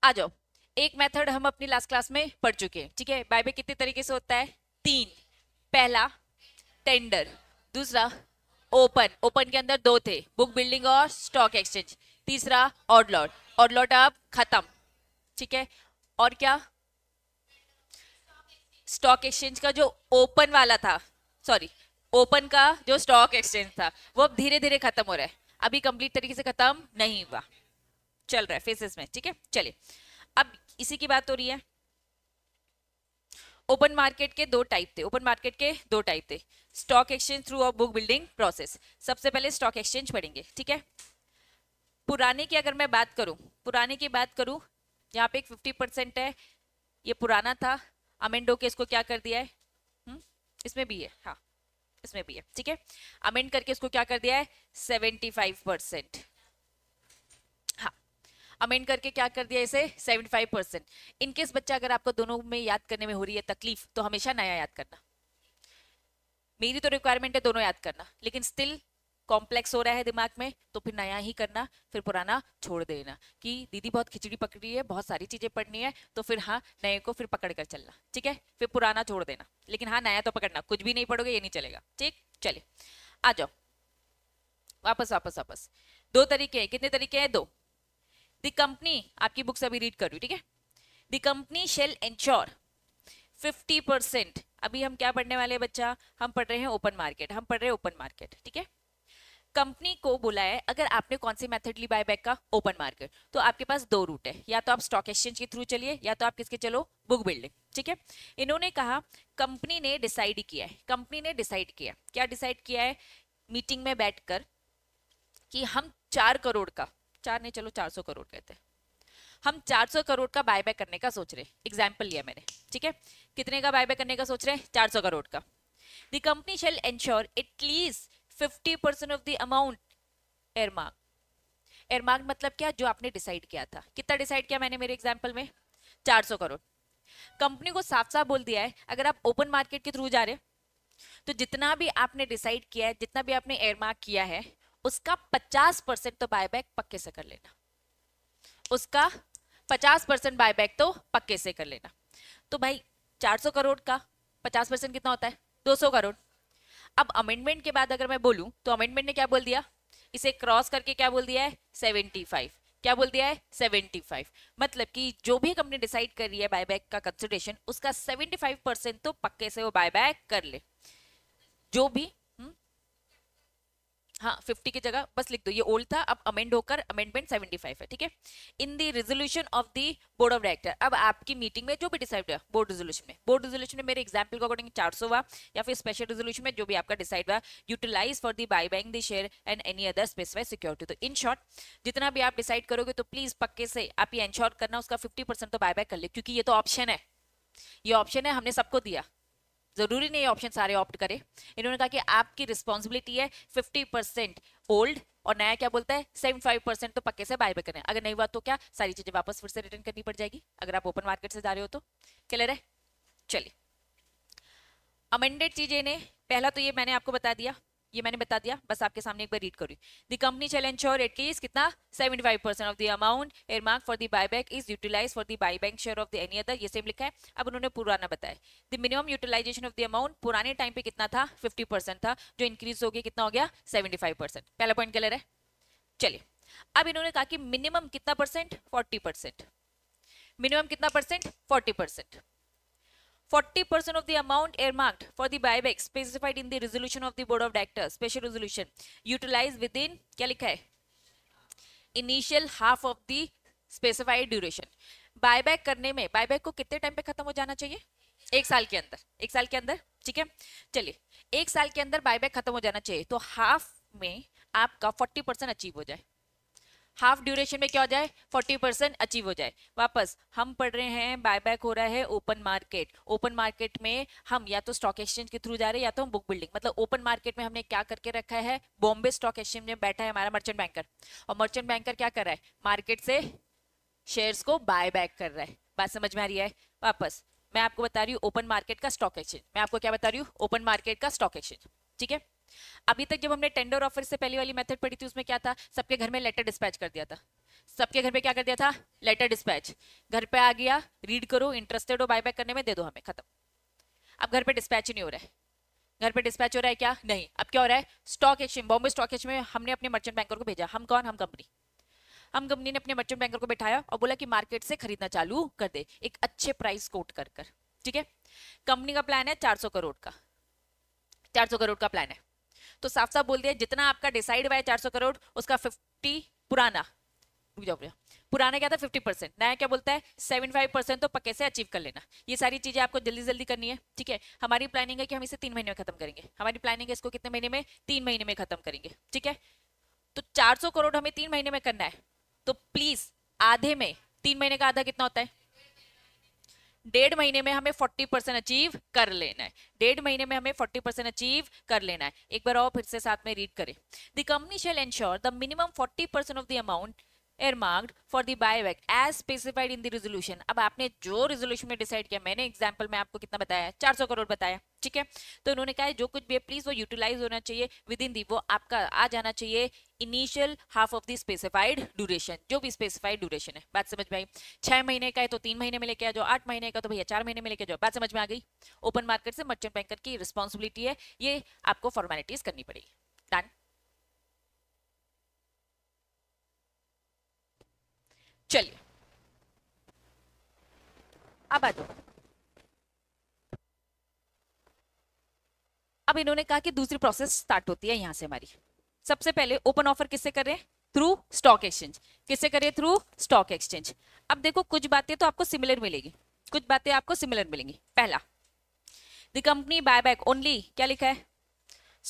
आ जाओ एक मेथड हम अपनी लास्ट क्लास में पढ़ चुके हैं ठीक है बाइबे कितने तरीके से होता है तीन पहला टेंडर दूसरा ओपन ओपन के अंदर दो थे बुक बिल्डिंग और स्टॉक एक्सचेंज तीसरा ऑड लॉट ऑड लॉट अब खत्म ठीक है और क्या स्टॉक एक्सचेंज का जो ओपन वाला था सॉरी ओपन का जो स्टॉक एक्सचेंज था वो अब धीरे धीरे खत्म हो रहा है अभी कंप्लीट तरीके से खत्म नहीं हुआ चल रहा है फेसेस में ठीक है चलिए अब इसी की बात हो रही है ओपन मार्केट के दो टाइप थे ओपन मार्केट के दो टाइप थे स्टॉक एक्सचेंज थ्रू और बुक बिल्डिंग प्रोसेस सबसे पहले स्टॉक एक्सचेंज पढ़ेंगे ठीक है पुराने की अगर मैं बात करूं पुराने की बात करूं यहाँ पे एक फिफ्टी परसेंट है ये पुराना था अमेंडो के इसको क्या कर दिया है हुँ? हम्म, इसमें भी है हाँ इसमें भी है ठीक है अमेंड करके इसको क्या कर दिया है सेवेंटी फाइव परसेंट अमेंड करके क्या कर दिया इसे 75 परसेंट इनकेस बच्चा अगर आपको दोनों में याद करने में हो रही है तकलीफ तो हमेशा नया याद करना मेरी तो रिक्वायरमेंट है दोनों याद करना लेकिन स्टिल कॉम्प्लेक्स हो रहा है दिमाग में तो फिर नया ही करना फिर पुराना छोड़ देना कि दीदी बहुत खिचड़ी पकड़ी है बहुत सारी चीज़ें पढ़नी है तो फिर हाँ नए को फिर पकड़ कर चलना ठीक है फिर पुराना छोड़ देना लेकिन हाँ नया तो पकड़ना कुछ भी नहीं पढ़ोगे ये नहीं चलेगा ठीक चलिए आ जाओ वापस वापस वापस दो तरीके हैं कितने तरीके हैं दो द कंपनी आपकी बुक्स अभी रीड कर रही ठीक है the company shall ensure 50 percent अभी हम क्या पढ़ने वाले हैं बच्चा हम पढ़ रहे हैं ओपन मार्केट हम पढ़ रहे हैं ओपन मार्केट ठीक है कंपनी को बुलाया है अगर आपने कौन सी मेथड ली बायबैक का ओपन मार्केट तो आपके पास दो रूट है या तो आप स्टॉक एक्सचेंज के थ्रू चलिए या तो आप किसके चलो बुक बिल्डिंग ठीक है इन्होंने कहा कंपनी ने डिसाइड किया है कंपनी ने डिसाइड किया क्या डिसाइड किया है मीटिंग में कर कि हम चार करोड़ का चार नहीं चलो चार सौ करोड़ कहते हैं हम 400 करोड़ का बायबैक करने का सोच रहे हैं एग्जाम्पल लिया मैंने ठीक है कितने का बायबैक करने का सोच रहे हैं 400 करोड़ का the company shall ensure at least fifty percent of the amount earmark earmark मतलब क्या जो आपने डिसाइड किया था कितना डिसाइड किया मैंने मेरे एग्जाम्पल में चार सौ करोड़ कंपनी को साफ साफ बोल दिया है अगर आप ओपन मार्केट के थ्रू जा रहे तो जितना भी आपने डिसाइड किया है जितना भी आपने एयरमार्क किया है उसका पचास परसेंट तो बायबैक पक्के से कर लेना उसका पचास परसेंट बायबैक तो पक्के से कर लेना तो भाई चार सौ करोड़ का पचास परसेंट कितना होता है दो सौ करोड़ अब अमेंडमेंट के बाद अगर मैं बोलूँ तो अमेंडमेंट ने क्या बोल दिया इसे क्रॉस करके क्या बोल दिया है सेवेंटी फाइव क्या बोल दिया है सेवेंटी फाइव मतलब कि जो भी कंपनी डिसाइड कर रही है बायबैक का कंसिडरेशन उसका सेवेंटी फाइव परसेंट तो पक्के से वो बायबैक कर ले जो भी हाँ फिफ्टी की जगह बस लिख दो ये ओल्ड था अब अमेंड होकर अमेंडमेंट सेवेंटी फाइव है ठीक है in the resolution of the board of director अब आपकी मीटिंग में जो भी डिसाइड हुआ बोर्ड रेजोल्यूशन में बोर्ड रेजोल्यूशन में मेरे एग्जाम्पल को अकॉर्डिंग चार सौ हुआ या फिर स्पेशल रेजोल्यूशन में जो भी आपका डिसाइड हुआ utilise for the buyback the share and any other specified security तो इन शॉर्ट जितना भी आप डिसाइड करोगे तो प्लीज पक्के से आप ये इंश्योर करना उसका फिफ्टी तो बाय बैक कर ले क्योंकि ये तो ऑप्शन है ये ऑप्शन है हमने सबको दिया ज़रूरी नहीं ऑप्शन सारे ऑप्ट करें इन्होंने कहा कि आपकी रिस्पॉन्सिबिलिटी है फिफ्टी परसेंट ओल्ड और नया क्या बोलता है सेवेंटी फाइव परसेंट तो पक्के से बाय करें अगर नहीं हुआ तो क्या सारी चीज़ें वापस फिर से रिटर्न करनी पड़ जाएगी अगर आप ओपन मार्केट से जा रहे हो तो क्लियर है चलिए अमेंडेड चीज़ें ने पहला तो ये मैंने आपको बता दिया ये मैंने बता दिया बस आपके सामने एक बार रीड करी the company shall ensure at case कितना 75 percent of the amount earmarked for the buyback is utilise for the buyback share of the any other ये सेम लिखा है अब उन्होंने पुराना बताया the minimum utilisation of the amount पुराने time पे कितना था फिफ्टी था जो इंक्रीज हो गया कितना हो गया सेवेंटी पहला पॉइंट क्लियर है चलिए अब इन्होंने कहा कि मिनिमम कितना परसेंट फोर्टी परसेंट मिनिमम कितना percent forty percent 40% percent of the amount earmarked for the buyback specified in the resolution of the board of directors special resolution utilized within kya likha hai initial half of the specified duration buyback karne mein buyback ko kitne time pe khatam ho jana chahiye एक साल के अंदर एक साल के अंदर ठीक है चलिए एक साल के अंदर बायबैक खत्म हो जाना चाहिए तो हाफ में आपका 40 परसेंट अचीव हो जाए हाफ ड्यूरेशन में क्या हो जाए 40 परसेंट अचीव हो जाए वापस हम पढ़ रहे हैं बाय बैक हो रहा है ओपन मार्केट ओपन मार्केट में हम या तो स्टॉक एक्सचेंज के थ्रू जा रहे हैं या तो हम बुक बिल्डिंग मतलब ओपन मार्केट में हमने क्या करके रखा है बॉम्बे स्टॉक एक्सचेंज में बैठा है हमारा मर्चेंट बैंकर और मर्चेंट बैंकर क्या कर रहा है मार्केट से शेयर्स को बाय बैक कर रहा है बात समझ में आ रही है वापस मैं आपको बता रही हूँ ओपन मार्केट का स्टॉक एक्सचेंज मैं आपको क्या बता रही हूँ ओपन मार्केट का स्टॉक एक्सचेंज ठीक है अभी तक जब हमने टेंडर ऑफर से पहली वाली मेथड पढ़ी थी उसमें क्या था सबके घर में लेटर डिस्पैच कर दिया था सबके घर में क्या कर दिया था लेटर डिस्पैच घर पे आ गया रीड करो इंटरेस्टेड हो बायबैक करने में दे दो हमें खत्म अब घर पे डिस्पैच नहीं हो रहा है घर पे डिस्पैच हो रहा है क्या नहीं अब क्या हो रहा है stock exchange Bombay stock exchange में हमने अपने मर्चेंट बैंकर को भेजा हम कौन हम कंपनी हम कंपनी ने अपने मर्चेंट बैंकर को बैठाया और बोला कि मार्केट से खरीदना चालू कर दे एक अच्छे प्राइस कोट कर ठीक है कंपनी का प्लान है 400 करोड़ का 400 करोड़ का प्लान है तो साफ साफ बोल दिया जितना आपका डिसाइड हुआ है चार करोड़ उसका फिफ्टी पुराना पुराना क्या था 50 परसेंट नया क्या बोलता है 75 परसेंट तो पक्के से अचीव कर लेना ये सारी चीजें आपको जल्दी जल्दी करनी है ठीक है हमारी प्लानिंग है कि हम इसे तीन महीने में खत्म करेंगे हमारी प्लानिंग है इसको कितने महीने में तीन महीने में खत्म करेंगे ठीक है तो 400 करोड़ हमें तीन महीने में करना है तो प्लीज आधे में तीन महीने का आधा कितना होता है डेढ़ महीने में हमें फोर्टी परसेंट अचीव कर लेना है डेढ़ महीने में हमें फोर्टी परसेंट अचीव कर लेना है एक बार और फिर से साथ में रीड करें the company shall ensure the minimum forty percent of the amount earmarked for the buyback as specified in the resolution अब आपने जो रिजोल्यूशन में डिसाइड किया मैंने एग्जाम्पल में आपको कितना बताया सौ करोड़ बताया ठीक है तो इन्होंने कहा है जो कुछ भी है प्लीज वो यूटिलाइज होना चाहिए विद इन दी वो आपका आ जाना चाहिए initial half of the specified duration जो भी स्पेसिफाइड ड्यूरेशन है बात समझ में आई छह महीने का है तो तीन महीने में लेके आ जाओ आठ महीने का तो भैया चार महीने में लेके जाओ बात समझ में आ गई ओपन मार्केट से मर्चेंट बैंकर की रिस्पॉन्सिबिलिटी है ये आपको फॉर्मेलिटीज करनी पड़ेगी डन चलिए अब आ जाओ अब इन्होंने कहा कि दूसरी प्रोसेस स्टार्ट होती है यहां से हमारी सबसे पहले ओपन ऑफर किससे कर रहे हैं थ्रू स्टॉक एक्सचेंज किससे करें थ्रू स्टॉक एक्सचेंज अब देखो कुछ बातें तो आपको सिमिलर मिलेगी कुछ बातें आपको सिमिलर मिलेंगी पहला the company buy back only क्या लिखा है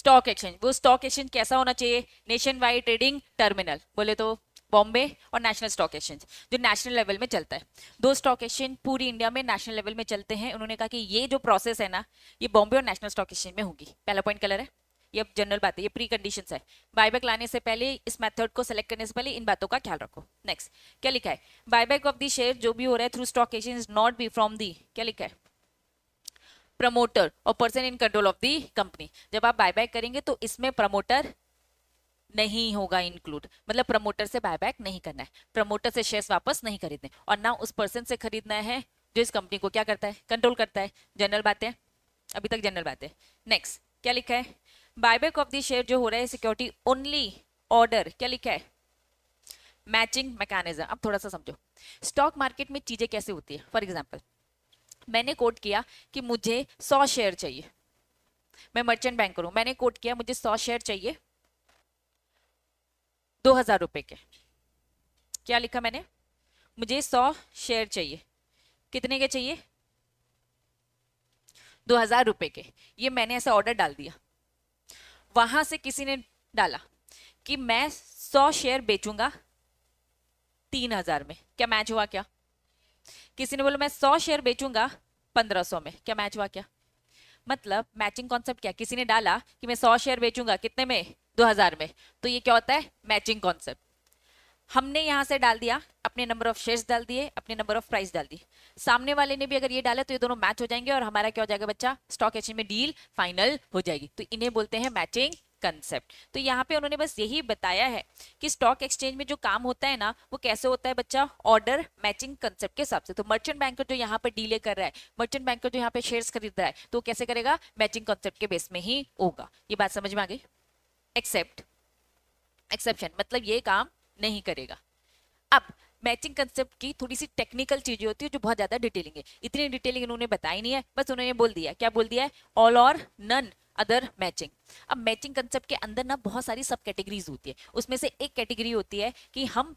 स्टॉक एक्सचेंज वो स्टॉक एक्सचेंज कैसा होना चाहिए नेशन वाइड ट्रेडिंग टर्मिनल बोले तो बॉम्बे और नेशनल स्टॉक एक्सचेंज जो नेशनल लेवल में चलता है दो स्टॉक एक्सचेंज पूरी इंडिया में नेशनल लेवल में चलते हैं उन्होंने कहा कि ये जो प्रोसेस है ना ये बॉम्बे और नेशनल स्टॉक एक्सचेंज में होगी पहला पॉइंट कलर है ये जनरल बात है ये प्री कंडीशन है बायबैक लाने से पहले इस मेथड को सेलेक्ट करने से पहले इन बातों का ख्याल रखो नेक्स्ट क्या लिखा है बायबैक ऑफ दी शेयर जो भी हो रहा है through stock exchange is not be from the क्या लिखा है प्रमोटर और person in control of the company जब आप बायबैक करेंगे तो इसमें प्रमोटर नहीं होगा इंक्लूड मतलब प्रमोटर से बायबैक नहीं करना है प्रमोटर से शेयर्स वापस नहीं खरीदने और ना उस पर्सन से खरीदना है जो इस कंपनी को क्या करता है कंट्रोल करता है जनरल बातें अभी तक जनरल बातें नेक्स्ट क्या लिखा है बायबैक ऑफ द शेयर जो हो रहा है सिक्योरिटी ओनली ऑर्डर क्या लिखा है मैचिंग मैकेनिज्म अब थोड़ा सा समझो स्टॉक मार्केट में चीज़ें कैसे होती है फॉर एग्जाम्पल मैंने कोट किया कि मुझे सौ शेयर चाहिए मैं मर्चेंट बैंकर हूँ मैंने कोट किया मुझे सौ शेयर चाहिए दो हजार रुपये के क्या लिखा मैंने मुझे सौ शेयर चाहिए कितने के चाहिए दो हजार रुपये के ये मैंने ऐसा ऑर्डर डाल दिया वहां से किसी ने डाला कि मैं सौ शेयर बेचूंगा तीन हजार में क्या मैच हुआ क्या किसी ने बोला मैं सौ शेयर बेचूंगा पंद्रह सौ में क्या मैच हुआ क्या मतलब मैचिंग कॉन्सेप्ट क्या किसी ने डाला कि मैं सौ शेयर बेचूंगा कितने में दो हजार में तो ये क्या होता है मैचिंग कॉन्सेप्ट हमने यहाँ से डाल दिया अपने नंबर ऑफ शेयर्स डाल दिए अपने नंबर ऑफ प्राइस डाल दी सामने वाले ने भी अगर ये डाला तो ये दोनों मैच हो जाएंगे और हमारा क्या हो जाएगा बच्चा स्टॉक एक्सचेंज में डील फाइनल हो जाएगी तो इन्हें बोलते हैं मैचिंग कंसेप्ट तो यहाँ पे उन्होंने बस यही बताया है कि स्टॉक एक्सचेंज में जो काम होता है ना वो कैसे होता है बच्चा ऑर्डर मैचिंग कंसेप्ट के हिसाब से तो मर्चेंट बैंकर जो यहाँ पे डीले कर रहा है मर्चेंट बैंकर जो यहाँ पे शेयर्स खरीद रहा है तो कैसे करेगा मैचिंग कॉन्सेप्ट के बेस में ही होगा ये बात समझ में आ गई एक्सेप्ट एक्सेप्शन मतलब ये काम नहीं करेगा अब मैचिंग कंसेप्ट की थोड़ी सी टेक्निकल चीजें होती है जो बहुत ज्यादा डिटेलिंग है इतनी डिटेलिंग इन्होंने बताई नहीं है बस उन्होंने बोल दिया क्या बोल दिया है all or none other matching अब मैचिंग कंसेप्ट के अंदर ना बहुत सारी सब कैटेगरीज होती है उसमें से एक कैटेगरी होती है कि हम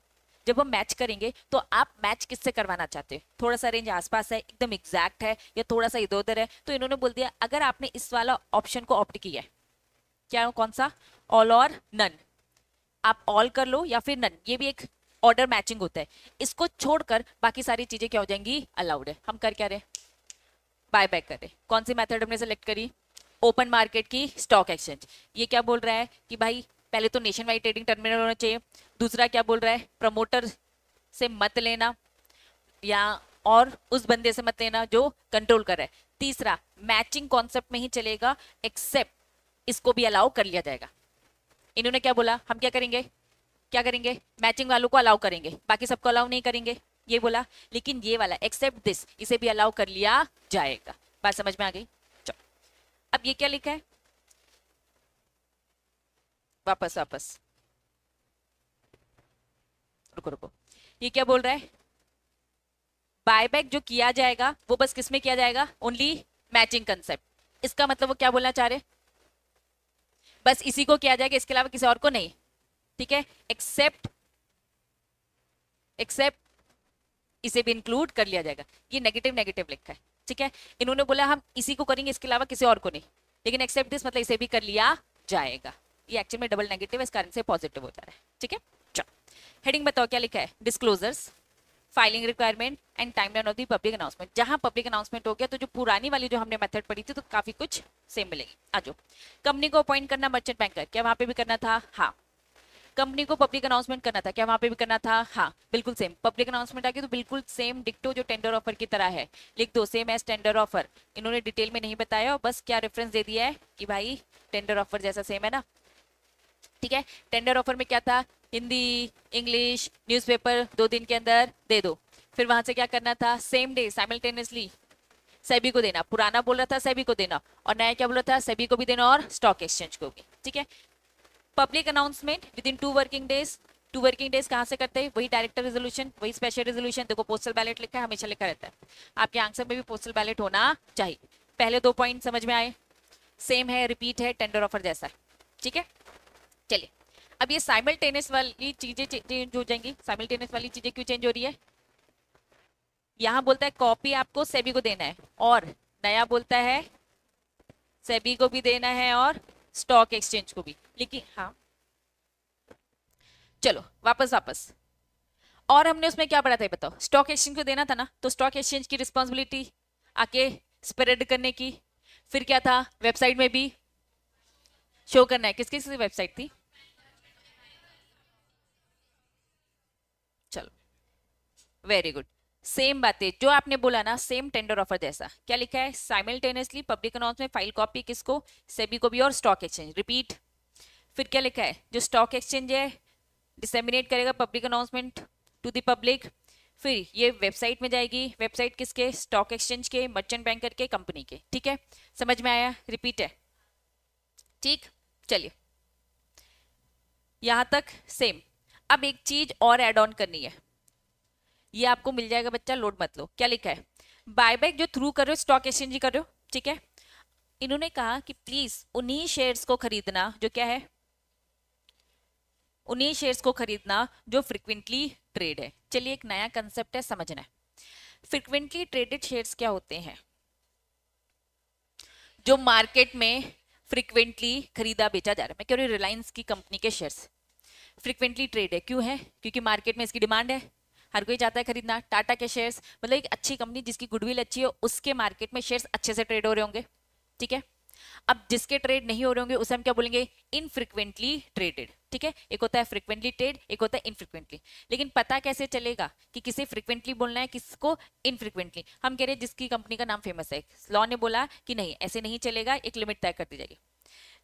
जब हम मैच करेंगे तो आप मैच किससे करवाना चाहते हो थोड़ा सा रेंज आसपास है एकदम एग्जैक्ट है या थोड़ा सा इधर उधर है तो इन्होंने बोल दिया अगर आपने इस वाला ऑप्शन को ऑप्ट किया है क्या कौन सा ऑल और नन आप ऑल कर लो या फिर नन ये भी एक ऑर्डर मैचिंग होता है इसको छोड़कर बाकी सारी चीज़ें क्या हो जाएंगी अलाउड है हम कर क्या रहे बाय बैक कर रहे कौन सी मेथड हमने सेलेक्ट करी ओपन मार्केट की स्टॉक एक्सचेंज ये क्या बोल रहा है कि भाई पहले तो नेशन वाइड ट्रेडिंग टर्मिनल होना चाहिए दूसरा क्या बोल रहा है प्रमोटर से मत लेना या और उस बंदे से मत लेना जो कंट्रोल कर रहा है तीसरा मैचिंग कॉन्सेप्ट में ही चलेगा एक्सेप्ट इसको भी अलाउ कर लिया जाएगा इन्होंने क्या बोला हम क्या करेंगे क्या करेंगे मैचिंग वालों को अलाउ करेंगे बाकी सबको अलाउ नहीं करेंगे ये बोला लेकिन ये वाला एक्सेप्ट दिस इसे भी अलाउ कर लिया जाएगा बात समझ में आ गई चलो अब ये क्या लिखा है वापस वापस रुको रुको ये क्या बोल रहा है बायबैक जो किया जाएगा वो बस किसमें किया जाएगा ओनली मैचिंग कंसेप्ट इसका मतलब वो क्या बोलना चाह रहे बस इसी को किया जाएगा इसके अलावा किसी और को नहीं ठीक है एक्सेप्ट एक्सेप्ट इसे भी इंक्लूड कर लिया जाएगा ये नेगेटिव नेगेटिव लिखा है ठीक है इन्होंने बोला हम इसी को करेंगे इसके अलावा किसी और को नहीं लेकिन एक्सेप्ट दिस मतलब इसे भी कर लिया जाएगा ये एक्चुअल में डबल नेगेटिव है इस कारण से पॉजिटिव हो जा रहा है ठीक है चलो हेडिंग बताओ क्या लिखा है disclosures filing requirement and timeline of the public announcement जहां पब्लिक अनाउंसमेंट हो गया तो जो पुरानी वाली जो हमने मेथड पढ़ी थी तो काफी कुछ सेम मिलेगी आज कंपनी को अपॉइंट करना मर्चेंट बैंकर क्या वहां पे भी करना था हाँ कंपनी को पब्लिक अनाउंसमेंट करना था क्या वहां पे भी करना था हाँ बिल्कुल सेम पब्लिक अनाउंसमेंट आगे तो बिल्कुल सेम डिक्टो जो टेंडर ऑफर की तरह है लिख दो सेम एज टेंडर ऑफर इन्होंने डिटेल में नहीं बताया और बस क्या रेफरेंस दे दिया है कि भाई टेंडर ऑफर जैसा सेम है ना ठीक है टेंडर ऑफर में क्या था हिंदी इंग्लिश न्यूज़पेपर दो दिन के अंदर दे दो फिर वहां से क्या करना था सेम डे साइमल्टेनियसली सभी को देना पुराना बोल रहा था सभी को देना और नया क्या बोल रहा था सभी को भी देना और स्टॉक एक्सचेंज को भी ठीक है public announcement within two working days two working days कहाँ से करते हैं वही डायरेक्टर रेजोल्यूशन वही स्पेशल रेजोल्यूशन देखो पोस्टल बैलेट लिखा है हमेशा लिखा रहता है आपके आंसर में भी पोस्टल बैलेट होना चाहिए पहले दो पॉइंट समझ में आए सेम है रिपीट है टेंडर ऑफर जैसा ठीक है चलिए अब ये साइमल्टेनियस वाली चीज़ें चेंज हो जाएंगी साइमल्टेनियस वाली चीज़ें क्यों चेंज हो रही है यहाँ बोलता है कॉपी आपको सेबी को देना है और नया बोलता है सेबी को भी देना है और स्टॉक एक्सचेंज को भी लेकिन हाँ चलो वापस वापस और हमने उसमें क्या पढ़ा था बताओ स्टॉक एक्सचेंज को देना था ना तो स्टॉक एक्सचेंज की रिस्पॉन्सिबिलिटी आके स्प्रेड करने की फिर क्या था वेबसाइट में भी शो करना है किस किस वेबसाइट थी वेरी गुड सेम बातें जो आपने बोला ना सेम टेंडर ऑफर जैसा क्या लिखा है साइमल्टेनियसली पब्लिक अनाउंस में फाइल कॉपी किसको सेबी को भी और स्टॉक एक्सचेंज रिपीट फिर क्या लिखा है जो स्टॉक एक्सचेंज है डिसेमिनेट करेगा public announcement to the public फिर ये वेबसाइट में जाएगी वेबसाइट किसके स्टॉक एक्सचेंज के मर्चेंट बैंकर के कंपनी के ठीक है समझ में आया रिपीट है ठीक चलिए यहाँ तक सेम अब एक चीज और एड ऑन करनी है ये आपको मिल जाएगा बच्चा लोड मत लो क्या लिखा है बायबैक जो थ्रू कर रहे हो स्टॉक एक्सचेंज कर रहे हो ठीक है इन्होंने कहा कि प्लीज उन्हीं शेयर्स को खरीदना जो क्या है उन्हीं शेयर्स को खरीदना जो फ्रिक्वेंटली ट्रेड है चलिए एक नया कंसेप्ट है समझना है फ्रिक्वेंटली ट्रेडेड शेयर्स क्या होते हैं जो मार्केट में फ्रिक्वेंटली खरीदा बेचा जा रहा है मैं कह रही हूँ रिलायंस की कंपनी के शेयर्स फ्रिक्वेंटली ट्रेड है क्यों है क्योंकि मार्केट में इसकी डिमांड है हर कोई चाहता है खरीदना टाटा के शेयर्स मतलब एक अच्छी कंपनी जिसकी गुडविल अच्छी हो उसके मार्केट में शेयर्स अच्छे से ट्रेड हो रहे होंगे ठीक है अब जिसके ट्रेड नहीं हो रहे होंगे उसे हम क्या बोलेंगे इनफ्रिक्वेंटली ट्रेडेड ठीक है एक होता है फ्रिक्वेंटली ट्रेड एक होता है इनफ्रिक्वेंटली लेकिन पता कैसे चलेगा कि किसे फ्रिक्वेंटली बोलना है किसको इनफ्रिक्वेंटली हम कह रहे हैं जिसकी कंपनी का नाम फेमस है लॉ ने बोला कि नहीं ऐसे नहीं चलेगा एक लिमिट तय कर दी जाएगी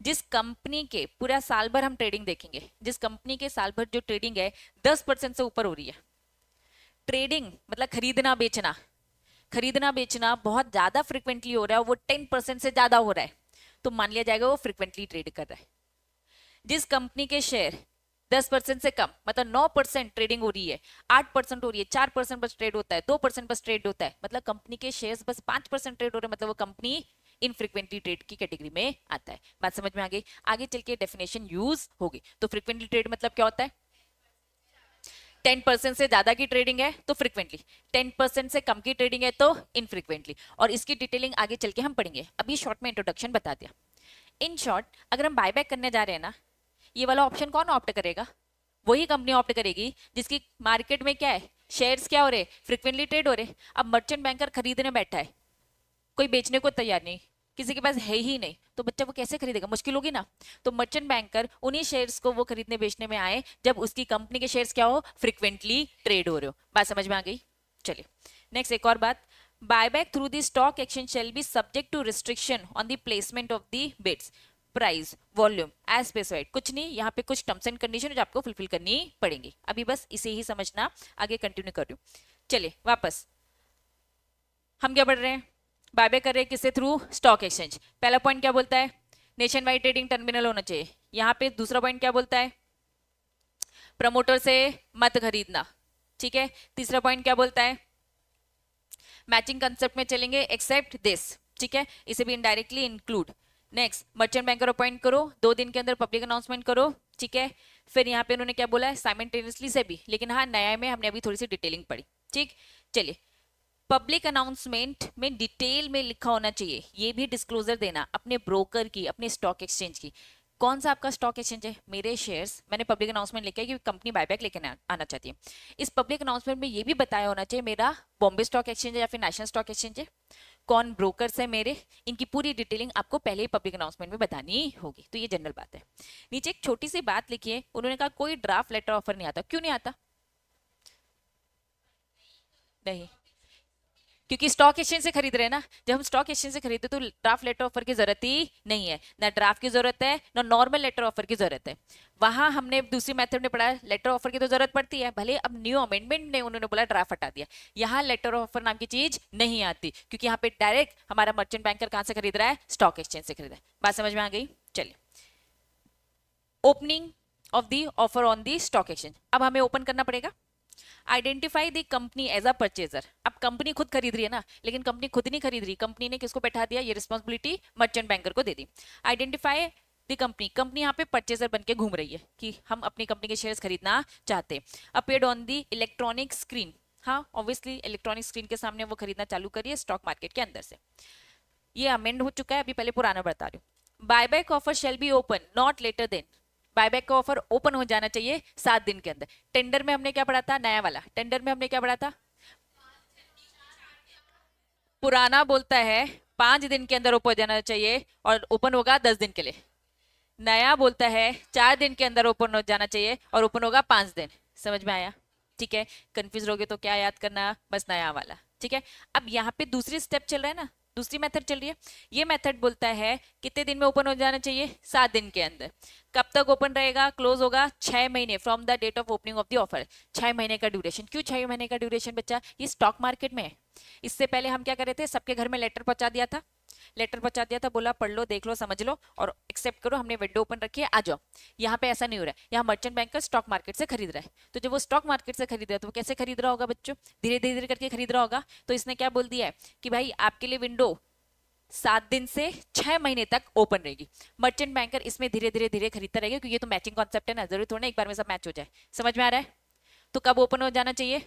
जिस कंपनी के पूरा साल भर हम ट्रेडिंग देखेंगे जिस कंपनी के साल भर जो ट्रेडिंग है दस परसेंट से ऊपर हो रही है ट्रेडिंग मतलब खरीदना बेचना खरीदना बेचना बहुत ज़्यादा फ्रिक्वेंटली हो रहा है वो टेन परसेंट से ज़्यादा हो रहा है तो मान लिया जाएगा वो फ्रिक्वेंटली ट्रेड कर रहा है जिस कंपनी के शेयर दस परसेंट से कम मतलब नौ परसेंट ट्रेडिंग हो रही है आठ परसेंट हो रही है चार परसेंट बस ट्रेड होता है दो परसेंट बस ट्रेड होता है मतलब कंपनी के शेयर बस पांच परसेंट ट्रेड हो रहे हैं मतलब वो कंपनी इनफ्रिक्वेंटली ट्रेड की कैटेगरी में आता है बात समझ में आ गई आगे चल के डेफिनेशन यूज होगी तो फ्रिक्वेंटली ट्रेड मतलब क्या होता है टेन परसेंट से ज़्यादा की ट्रेडिंग है तो फ्रिक्वेंटली टेन परसेंट से कम की ट्रेडिंग है तो इनफ्रिक्वेंटली और इसकी डिटेलिंग आगे चल के हम पढ़ेंगे अभी शॉर्ट में इंट्रोडक्शन बता दिया इन शॉर्ट अगर हम बायबैक करने जा रहे हैं ना ये वाला ऑप्शन कौन ऑप्ट करेगा वही कंपनी ऑप्ट करेगी जिसकी मार्केट में क्या है शेयर्स क्या हो रहे फ्रिक्वेंटली ट्रेड हो रहे अब मर्चेंट बैंकर खरीदने बैठा है कोई बेचने को तैयार नहीं किसी के पास है ही नहीं तो बच्चा वो कैसे खरीदेगा मुश्किल होगी ना तो मर्चेंट बैंकर उन्हीं शेयर्स को वो खरीदने बेचने में आए जब उसकी कंपनी के शेयर्स क्या हो फ्रिक्वेंटली ट्रेड हो रहे हो बात समझ में आ गई चलिए नेक्स्ट एक और बात back through the stock exchange shall be subject to restriction on the placement of the bids price volume as specified कुछ नहीं यहाँ पे कुछ टर्म्स एंड कंडीशन जो आपको फुलफिल करनी पड़ेंगी अभी बस इसे ही समझना आगे कंटिन्यू कर रही हूँ चलिए वापस हम क्या बढ़ रहे हैं बाय बाय कर रहे हैं किससे थ्रू स्टॉक एक्सचेंज पहला पॉइंट क्या बोलता है नेशन वाइड ट्रेडिंग टर्मिनल होना चाहिए यहाँ पे दूसरा पॉइंट क्या बोलता है प्रमोटर से मत खरीदना ठीक है तीसरा पॉइंट क्या बोलता है मैचिंग कंसेप्ट में चलेंगे एक्सेप्ट दिस ठीक है इसे भी indirectly include next merchant banker appoint करो दो दिन के अंदर पब्लिक अनाउंसमेंट करो ठीक है फिर यहाँ पे उन्होंने क्या बोला है साइमेंटेनियसली से भी लेकिन हाँ नया में हमने अभी थोड़ी सी डिटेलिंग पढ़ी ठीक चलिए पब्लिक अनाउंसमेंट में डिटेल में लिखा होना चाहिए ये भी डिस्क्लोजर देना अपने ब्रोकर की अपने स्टॉक एक्सचेंज की कौन सा आपका स्टॉक एक्सचेंज है मेरे शेयर्स मैंने पब्लिक अनाउंसमेंट लिखा है कि कंपनी बायबैक लेके आना चाहती है इस पब्लिक अनाउंसमेंट में ये भी बताया होना चाहिए मेरा बॉम्बे स्टॉक एक्सचेंज है या फिर नेशनल स्टॉक एक्सचेंज है कौन ब्रोकर्स है मेरे इनकी पूरी डिटेलिंग आपको पहले ही पब्लिक अनाउंसमेंट में बतानी होगी तो ये जनरल बात है नीचे एक छोटी सी बात लिखी है उन्होंने कहा कोई ड्राफ्ट लेटर ऑफर नहीं आता क्यों नहीं आता नहीं क्योंकि स्टॉक एक्सचेंज से खरीद रहे हैं ना जब हम स्टॉक एक्सचेंज से खरीदते तो ड्राफ्ट लेटर ऑफर की जरूरत ही नहीं है ना ड्राफ्ट की जरूरत है ना नॉर्मल लेटर ऑफर की जरूरत है वहां हमने दूसरी मेथड में पढ़ा लेटर ऑफर की तो जरूरत पड़ती है भले अब न्यू अमेंडमेंट ने उन्होंने बोला ड्राफ्ट हटा दिया यहाँ लेटर ऑफर नाम की चीज नहीं आती क्योंकि यहाँ पे डायरेक्ट हमारा मर्चेंट बैंकर कहाँ से खरीद रहा है स्टॉक एक्सचेंज से खरीद रहा है बात समझ में आ गई चलिए opening of the offer on the stock exchange अब हमें ओपन करना पड़ेगा identify the company as a purchaser अब कंपनी खुद खरीद रही है ना लेकिन कंपनी खुद नहीं खरीद रही कंपनी ने किसको बैठा दिया ये रिस्पॉन्सिबिलिटी मर्चेंट बैंकर को दे दी आइडेंटिफाई दी कंपनी कंपनी यहाँ पे परचेजर बन के घूम रही है कि हम अपनी कंपनी के शेयर्स खरीदना चाहते appeared on the electronic screen हाँ ऑब्वियसली इलेक्ट्रॉनिक स्क्रीन के सामने वो खरीदना चालू करिए स्टॉक मार्केट के अंदर से ये अमेंड हो चुका है अभी पहले पुराना बता रही हूँ buy back offer shall be open not later than buyback का ऑफर ओपन हो जाना चाहिए सात दिन के अंदर टेंडर में हमने क्या पढ़ा था नया वाला टेंडर में हमने क्या पढ़ा था पुराना बोलता है पांच दिन के अंदर ओपन जाना चाहिए और ओपन होगा दस दिन के लिए नया बोलता है चार दिन के अंदर ओपन हो जाना चाहिए और ओपन होगा पांच दिन समझ में आया ठीक है कंफ्यूज रहोगे तो क्या याद करना बस नया वाला ठीक है अब यहाँ पे दूसरी स्टेप चल रहा है ना दूसरी मेथड चल रही है ये मेथड बोलता है कितने दिन में ओपन हो जाना चाहिए सात दिन के अंदर कब तक ओपन रहेगा क्लोज होगा छः महीने from the date of opening of the offer छः महीने का ड्यूरेशन क्यों छः महीने का ड्यूरेशन बच्चा ये स्टॉक मार्केट में है इससे पहले हम क्या कर रहे थे सबके घर में लेटर पहुंचा दिया था लेटर पहुंचा दिया था बोला पढ़ लो देख लो समझ लो और एक्सेप्ट करो हमने विंडो ओपन रखी है आ जाओ यहाँ पे ऐसा नहीं हो रहा है यहाँ मर्चेंट बैंक स्टॉक मार्केट से खरीद रहा है तो जब वो स्टॉक मार्केट से खरीद रहा है तो वो कैसे खरीद रहा होगा बच्चों धीरे धीरे करके खरीद रहा होगा तो इसने क्या बोल दिया है कि भाई आपके लिए विंडो सात दिन से छह महीने तक ओपन रहेगी मर्चेंट बैंकर इसमें धीरे धीरे धीरे खरीदता रहेगा क्योंकि ये तो मैचिंग कॉन्सेप्ट है ना जरूरी थोड़ा एक बार में सब मैच हो जाए समझ में आ रहा है तो कब ओपन हो जाना चाहिए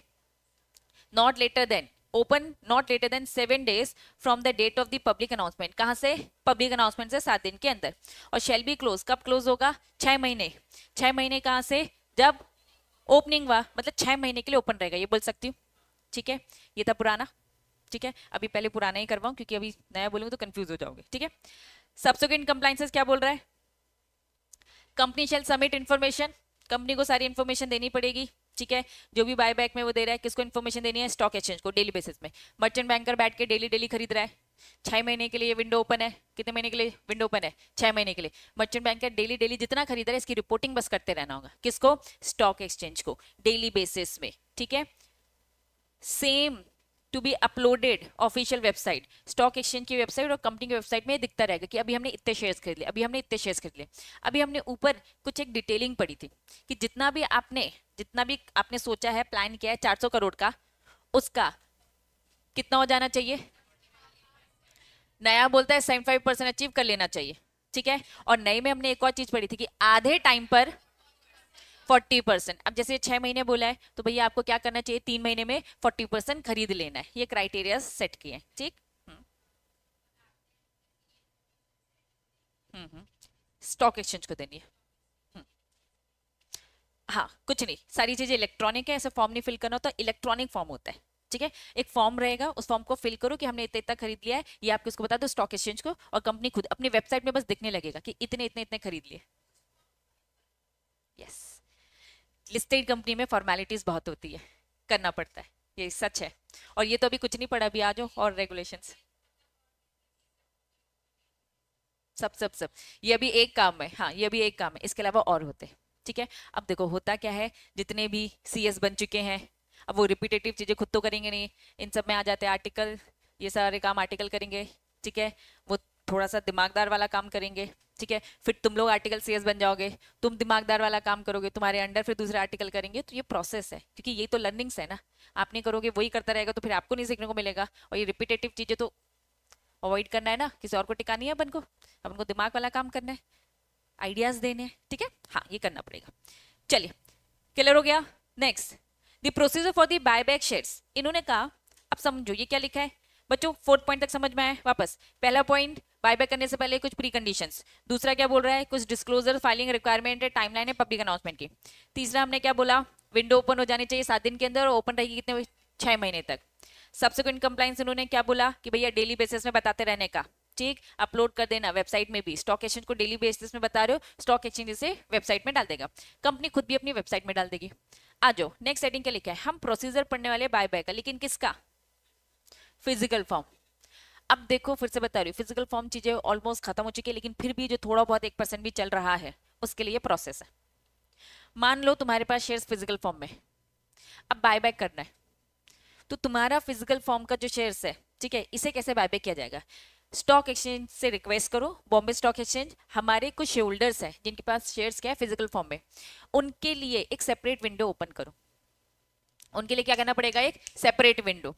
not later than open not later than seven days from the date of the public announcement कहाँ से पब्लिक अनाउंसमेंट से सात दिन के अंदर और शेल बी क्लोज कब क्लोज होगा छः महीने छः महीने कहाँ से जब ओपनिंग हुआ मतलब छः महीने के लिए ओपन रहेगा ये बोल सकती हूँ ठीक है ये था पुराना ठीक है अभी पहले पुराना ही करवाऊँ क्योंकि अभी नया बोलूँगी तो कन्फ्यूज हो जाओगे ठीक है सब्सिक्वेंट कंप्लाइंसेज क्या बोल रहा है company shall submit information company को सारी इन्फॉर्मेशन देनी पड़ेगी ठीक है जो भी बाय बैक में वो दे रहा है किसको इन्फॉर्मेशन देनी है स्टॉक एक्सचेंज को डेली बेसिस में मर्चेंट बैंकर बैठ के डेली डेली खरीद रहा है छह महीने के लिए विंडो ओपन है कितने महीने के लिए विंडो ओपन है छह महीने के लिए मर्चेंट बैंकर डेली डेली जितना खरीद रहा है इसकी रिपोर्टिंग बस करते रहना होगा किसको स्टॉक एक्सचेंज को डेली बेसिस में ठीक है same to be uploaded official website stock exchange की वेबसाइट और कंपनी की वेबसाइट में दिखता रहेगा कि अभी हमने इतने शेयर्स खरीद लिए अभी हमने इतने शेयर्स खरीद लिए अभी हमने ऊपर कुछ एक डिटेलिंग पड़ी थी कि जितना भी आपने जितना भी आपने सोचा है प्लान किया है चार करोड़ का उसका कितना हो जाना चाहिए नया बोलता है सेवेंटी फाइव परसेंट अचीव कर लेना चाहिए ठीक है और नए में हमने एक और चीज पढ़ी थी कि आधे टाइम पर फोर्टी परसेंट अब जैसे छह महीने बोला है तो भैया आपको क्या करना चाहिए तीन महीने में फोर्टी परसेंट खरीद लेना है ये क्राइटेरिया सेट किए हैं ठीक स्टॉक हम्म। एक्सचेंज हम्म, हम्म। को देनी है हाँ कुछ नहीं सारी चीज़ें इलेक्ट्रॉनिक है ऐसे फॉर्म नहीं फिल करना होता इलेक्ट्रॉनिक फॉर्म होता है ठीक है एक फॉर्म रहेगा उस फॉर्म को फिल करो कि हमने इतना इतना खरीद लिया है ये आपको उसको बता दो स्टॉक एक्सचेंज को और कंपनी खुद अपनी वेबसाइट में बस दिखने लगेगा कि इतने इतने इतने खरीद लिए यस yes. लिस्टेड कंपनी में फॉर्मेलिटीज बहुत होती है करना पड़ता है ये सच है और ये तो अभी कुछ नहीं पड़ा अभी आ जाओ और रेगुलेशन सब सब सब ये अभी एक काम है हाँ ये अभी एक काम है इसके अलावा और होते हैं ठीक है अब देखो होता क्या है जितने भी सी बन चुके हैं अब वो रिपीटेटिव चीज़ें खुद तो करेंगे नहीं इन सब में आ जाते हैं आर्टिकल ये सारे काम आर्टिकल करेंगे ठीक है वो थोड़ा सा दिमागदार वाला काम करेंगे ठीक है फिर तुम लोग आर्टिकल सीएस बन जाओगे तुम दिमागदार वाला काम करोगे तुम्हारे अंडर फिर दूसरे आर्टिकल करेंगे तो ये प्रोसेस है क्योंकि ये तो लर्निंग्स है ना आप नहीं करोगे वही करता रहेगा तो फिर आपको नहीं सीखने को मिलेगा और ये रिपीटेटिव चीज़ें तो अवॉइड करना है ना किसी और को टिकानी है अपन को अपन को दिमाग वाला काम करना है आइडियाज़ देने हैं ठीक है हाँ ये करना पड़ेगा चलिए क्लियर हो गया next the procedure for the buy back shares इन्होंने कहा अब समझो ये क्या लिखा है बच्चों फोर्थ पॉइंट तक समझ में आए वापस पहला पॉइंट बायबैक करने से पहले कुछ प्री कंडीशंस दूसरा क्या बोल रहा है कुछ डिस्क्लोजर फाइलिंग रिक्वायरमेंट है टाइमलाइन है पब्लिक अनाउंसमेंट की तीसरा हमने क्या बोला विंडो ओपन हो जानी चाहिए सात दिन के अंदर और ओपन रहेगी कितने छः महीने तक सबसेक्वेंट कंप्लाइंस उन्होंने क्या बोला कि भैया डेली बेसिस में बताते रहने का ठीक अपलोड कर देना वेबसाइट में भी स्टॉक एक्सचेंज को डेली बेसिस में बता रहे हो स्टॉक एक्सचेंज इसे वेबसाइट में डाल देगा कंपनी खुद भी अपनी वेबसाइट में डाल देगी आ जाओ नेक्स्ट सेटिंग क्या लिखा है हम प्रोसीजर पढ़ने वाले बाय बाय का लेकिन किसका फिजिकल फॉर्म अब देखो फिर से बता रही हूँ फिजिकल फॉर्म चीज़ें ऑलमोस्ट खत्म हो चुकी है लेकिन फिर भी जो थोड़ा बहुत एक परसेंट भी चल रहा है उसके लिए प्रोसेस है मान लो तुम्हारे पास शेयर्स फिजिकल फॉर्म में अब बाय बैक करना है तो तुम्हारा फिजिकल फॉर्म का जो शेयर्स है ठीक है इसे कैसे बाय बैक किया जाएगा स्टॉक एक्सचेंज से रिक्वेस्ट करो बॉम्बे स्टॉक एक्सचेंज हमारे कुछ होल्डर्स हैं जिनके पास शेयर्स क्या है फिजिकल फॉर्म में उनके लिए एक सेपरेट विंडो ओपन करो उनके लिए क्या करना पड़ेगा एक सेपरेट विंडो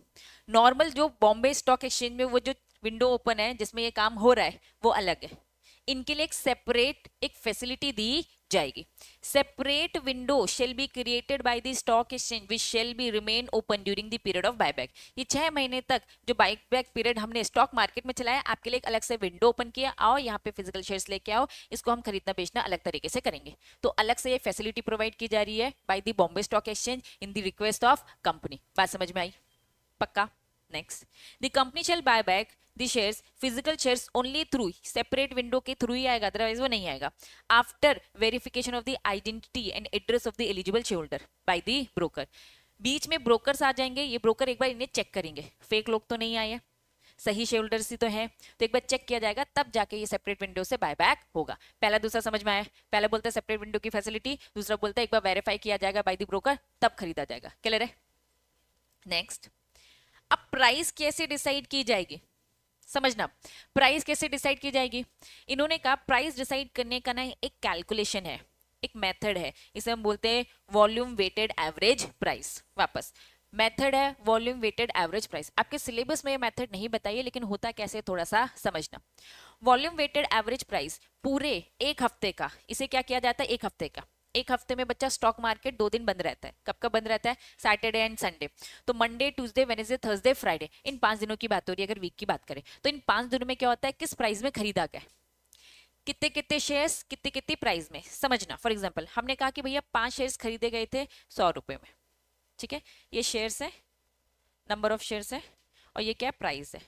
नॉर्मल जो बॉम्बे स्टॉक एक्सचेंज में वो जो विंडो ओपन है जिसमें ये काम हो रहा है वो अलग है इनके लिए एक सेपरेट एक फैसिलिटी दी जाएगी separate window shall be created by the stock exchange which shall be remain open during the period of buyback ये छह महीने तक जो बाइक बैक पीरियड हमने स्टॉक मार्केट में चलाया आपके लिए एक अलग से विंडो ओपन किया आओ यहाँ पे फिजिकल शेयर्स लेके आओ इसको हम खरीदना बेचना अलग तरीके से करेंगे तो अलग से ये फैसिलिटी प्रोवाइड की जा रही है by the Bombay stock exchange in the request of company बात समझ में आई पक्का next the company shall buy back those physical shares only through separate window के थ्रू ही आएगा अदरवाइज वो नहीं आएगा after verification of the identity and address of the eligible share holder by the broker बीच में ब्रोकर्स आ जाएंगे ये ब्रोकर एक बार इन्हें चेक करेंगे फेक लोग तो नहीं आए सही शेयर होल्डर्स ही तो हैं तो एक बार चेक किया जाएगा तब जाके ये सेपरेट विंडो से बाय बैक होगा पहला दूसरा समझ में आया पहला बोलता है सेपरेट विंडो की फैसिलिटी दूसरा बोलता है एक बार वेरीफाई किया जाएगा बाय दी ब्रोकर तब खरीदा जाएगा क्लियर है नेक्स्ट अब प्राइस कैसे डिसाइड की जाएगी समझना प्राइस कैसे डिसाइड की जाएगी इन्होंने कहा प्राइस डिसाइड करने का ना एक कैलकुलेशन है एक मेथड है इसे हम बोलते हैं वॉल्यूम वेटेड एवरेज प्राइस वापस मेथड है वॉल्यूम वेटेड एवरेज प्राइस आपके सिलेबस में ये मेथड नहीं बताइए लेकिन होता कैसे थोड़ा सा समझना वॉल्यूम वेटेड एवरेज प्राइस पूरे एक हफ्ते का इसे क्या किया जाता है एक हफ्ते का एक हफ्ते में बच्चा स्टॉक मार्केट दो दिन बंद रहता है कब कब बंद रहता है सैटरडे एंड संडे तो Monday Tuesday Wednesday Thursday Friday इन पांच दिनों की बात हो रही है अगर वीक की बात करें तो इन पांच दिनों में क्या होता है किस प्राइस में खरीदा गया कितने कितने शेयर्स कितने कितने प्राइस में समझना फॉर एग्जाम्पल हमने कहा कि भैया पांच शेयर्स खरीदे गए थे सौ रुपये में ठीक है ये शेयर्स है नंबर ऑफ शेयर्स है और ये क्या प्राइस है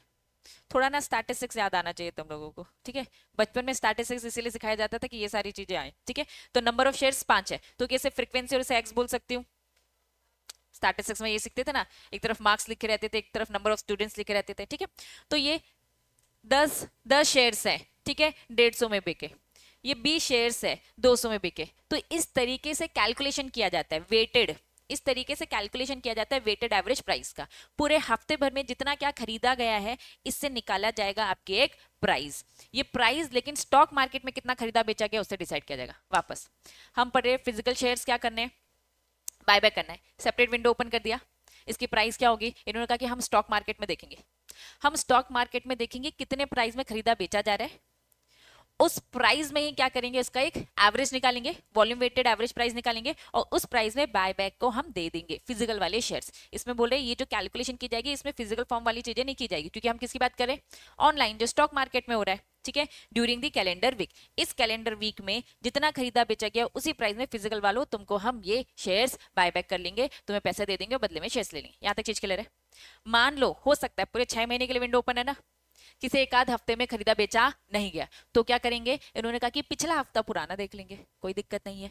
थोड़ा ना स्टैटिस्टिक्स याद आना चाहिए तुम लोगों को ठीक है बचपन में स्टैटिस्टिक्स इसीलिए सिखाया जाता था कि ये सारी चीजें आए ठीक है तो नंबर ऑफ शेयर्स पांच है तो कैसे फ्रिक्वेंसी और इसे एक्स बोल सकती हूँ स्टैटिस्टिक्स में ये सीखते थे ना एक तरफ मार्क्स लिखे रहते थे एक तरफ नंबर ऑफ स्टूडेंट्स लिखे रहते थे ठीक है तो ये दस दस शेयर्स है ठीक है डेढ़ सौ में बिके ये बीस शेयर्स है दो सौ में बिके तो इस तरीके से कैलकुलेशन किया जाता है वेटेड इस तरीके से कैलकुलेशन किया जाता है वेटेड एवरेज प्राइस का पूरे हफ्ते भर में जितना क्या खरीदा गया है इससे निकाला जाएगा आपके एक प्राइस ये प्राइस लेकिन स्टॉक मार्केट में कितना खरीदा बेचा गया उससे डिसाइड किया जाएगा वापस हम पढ़ रहे फिजिकल शेयर क्या करने बाय बाय करना है सेपरेट विंडो ओपन कर दिया इसकी प्राइस क्या होगी इन्होंने कहा कि हम स्टॉक मार्केट में देखेंगे हम स्टॉक मार्केट में देखेंगे कितने प्राइस में खरीदा बेचा जा रहा है उस प्राइस में ही क्या करेंगे इसका एक एवरेज निकालेंगे वॉल्यूम वेटेड एवरेज प्राइस निकालेंगे और उस प्राइस में बाय बैक को हम दे देंगे फिजिकल वाले शेयर्स इसमें बोल रहे हैं ये जो कैलकुलेशन की जाएगी इसमें फिजिकल फॉर्म वाली चीजें नहीं की जाएगी क्योंकि हम किसकी बात करें ऑनलाइन जो स्टॉक मार्केट में हो रहा है ठीक है ड्यूरिंग दी कैलेंडर वीक इस कैलेंडर वीक में जितना खरीदा बेचा गया उसी प्राइस में फिजिकल वालों तुमको हम ये शेयर्स बाय बैक कर लेंगे तुम्हें पैसे दे देंगे और बदले में शेयर्स ले लेंगे यहाँ तक चीज क्लियर है मान लो हो सकता है पूरे छह महीने के लिए विंडो ओपन है ना किसी एक आध हफ्ते में खरीदा बेचा नहीं गया तो क्या करेंगे इन्होंने कहा कि पिछला हफ्ता पुराना देख लेंगे कोई दिक्कत नहीं है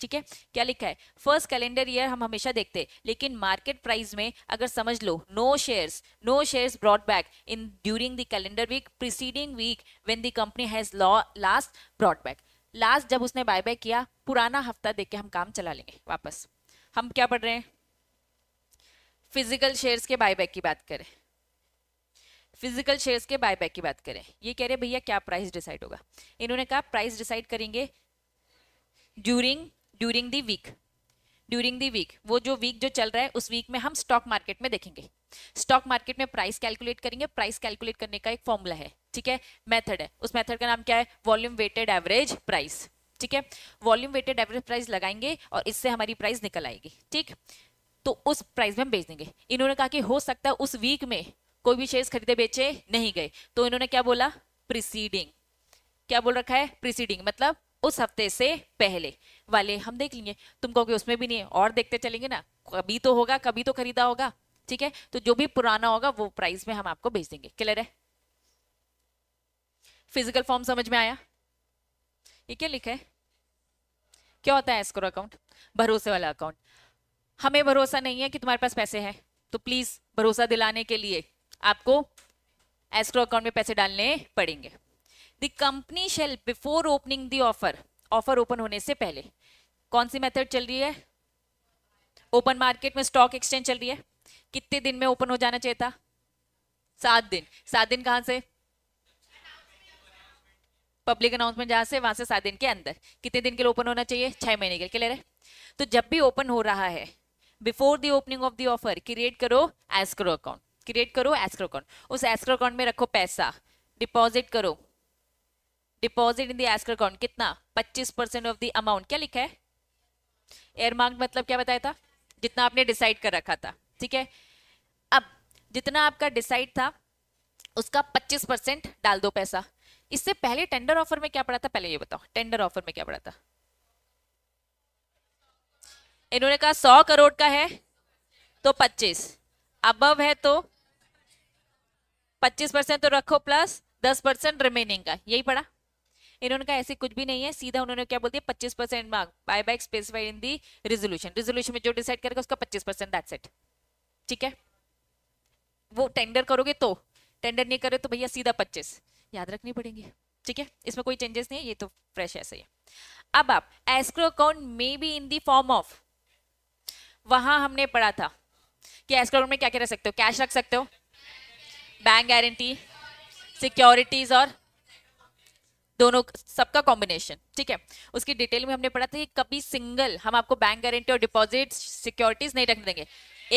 ठीक है क्या लिखा है फर्स्ट कैलेंडर ईयर हम हमेशा देखते हैं लेकिन मार्केट प्राइस में अगर समझ लो no shares no shares bought back in during the calendar week preceding week when the company has last bought back last जब उसने बाय बैक किया पुराना हफ्ता देख के हम काम चला लेंगे वापस हम क्या पढ़ रहे हैं फिजिकल शेयर्स के बाय बैक की बात करें फिजिकल शेयर्स के बायबैक की बात करें ये कह रहे भैया क्या प्राइस डिसाइड होगा इन्होंने कहा प्राइस डिसाइड करेंगे during during the week during the week वो जो वीक जो चल रहा है उस वीक में हम स्टॉक मार्केट में देखेंगे स्टॉक मार्केट में प्राइस कैलकुलेट करेंगे प्राइस कैलकुलेट करने का एक फॉर्मूला है ठीक है मेथड है उस मेथड का नाम क्या है वॉल्यूम वेटेड एवरेज प्राइस ठीक है वॉल्यूम वेटेड एवरेज प्राइस लगाएंगे और इससे हमारी प्राइस निकल आएगी ठीक तो उस प्राइस में हम बेच देंगे इन्होंने कहा कि हो सकता है उस वीक में कोई भी शेयर खरीदे बेचे नहीं गए तो इन्होंने क्या बोला प्रिसीडिंग क्या बोल रखा है प्रिसीडिंग मतलब उस हफ्ते से पहले वाले हम देख लेंगे तुम कहोगे उसमें भी नहीं है और देखते चलेंगे ना कभी तो होगा कभी तो खरीदा होगा ठीक है तो जो भी पुराना होगा वो प्राइस में हम आपको भेज देंगे क्लियर है फिजिकल फॉर्म समझ में आया ये क्या लिखा है क्या होता है एस्क्रो अकाउंट भरोसे वाला अकाउंट हमें भरोसा नहीं है कि तुम्हारे पास पैसे हैं तो प्लीज भरोसा दिलाने के लिए आपको एस्क्रो अकाउंट में पैसे डालने पड़ेंगे the company shall before opening the offer offer open होने से पहले कौन सी मेथड चल रही है ओपन मार्केट में स्टॉक एक्सचेंज चल रही है कितने दिन में ओपन हो जाना चाहिए था सात दिन सात दिन कहां से पब्लिक अनाउंसमेंट जहां से वहां से सात दिन के अंदर कितने दिन के लिए ओपन होना चाहिए छह महीने के लिए क्लियर है तो जब भी ओपन हो रहा है before the opening of the offer create करो एस्क्रो अकाउंट क्रिएट करो एस्क्रो अकाउंट उस एस्क्रो अकाउंट में रखो पैसा डिपॉजिट करो deposit in the escrow account कितना पच्चीस परसेंट ऑफ द अमाउंट क्या लिखा है एयरमार्क मतलब क्या बताया था जितना आपने डिसाइड कर रखा था ठीक है अब जितना आपका डिसाइड था उसका 25 परसेंट डाल दो पैसा इससे पहले टेंडर ऑफर में क्या पड़ा था पहले ये बताओ टेंडर ऑफर में क्या पड़ा था इन्होंने कहा सौ करोड़ का है तो 25 अबव है तो पच्चीस परसेंट तो रखो प्लस दस परसेंट रिमेनिंग का यही पढ़ा इन्होंने कहा ऐसे कुछ भी नहीं है सीधा उन्होंने क्या बोल दिया पच्चीस percent mark buy buy specified in the resolution resolution में जो डिसाइड करेगा उसका पच्चीस परसेंट दैट सेट ठीक है वो टेंडर करोगे तो टेंडर नहीं करे तो भैया सीधा पच्चीस याद रखनी पड़ेंगे ठीक है इसमें कोई चेंजेस नहीं है ये तो फ्रेश ऐसे ही अब आप escrow account may be in the form of वहां हमने पढ़ा था कि एस्क्रो अकाउंट में क्या क्या रख सकते हो कैश रख सकते हो बैंक गारंटी सिक्योरिटीज और दोनों सबका कॉम्बिनेशन ठीक है उसकी डिटेल में हमने पढ़ा था कि कभी सिंगल हम आपको बैंक गारंटी और डिपॉजिट सिक्योरिटीज नहीं रखने देंगे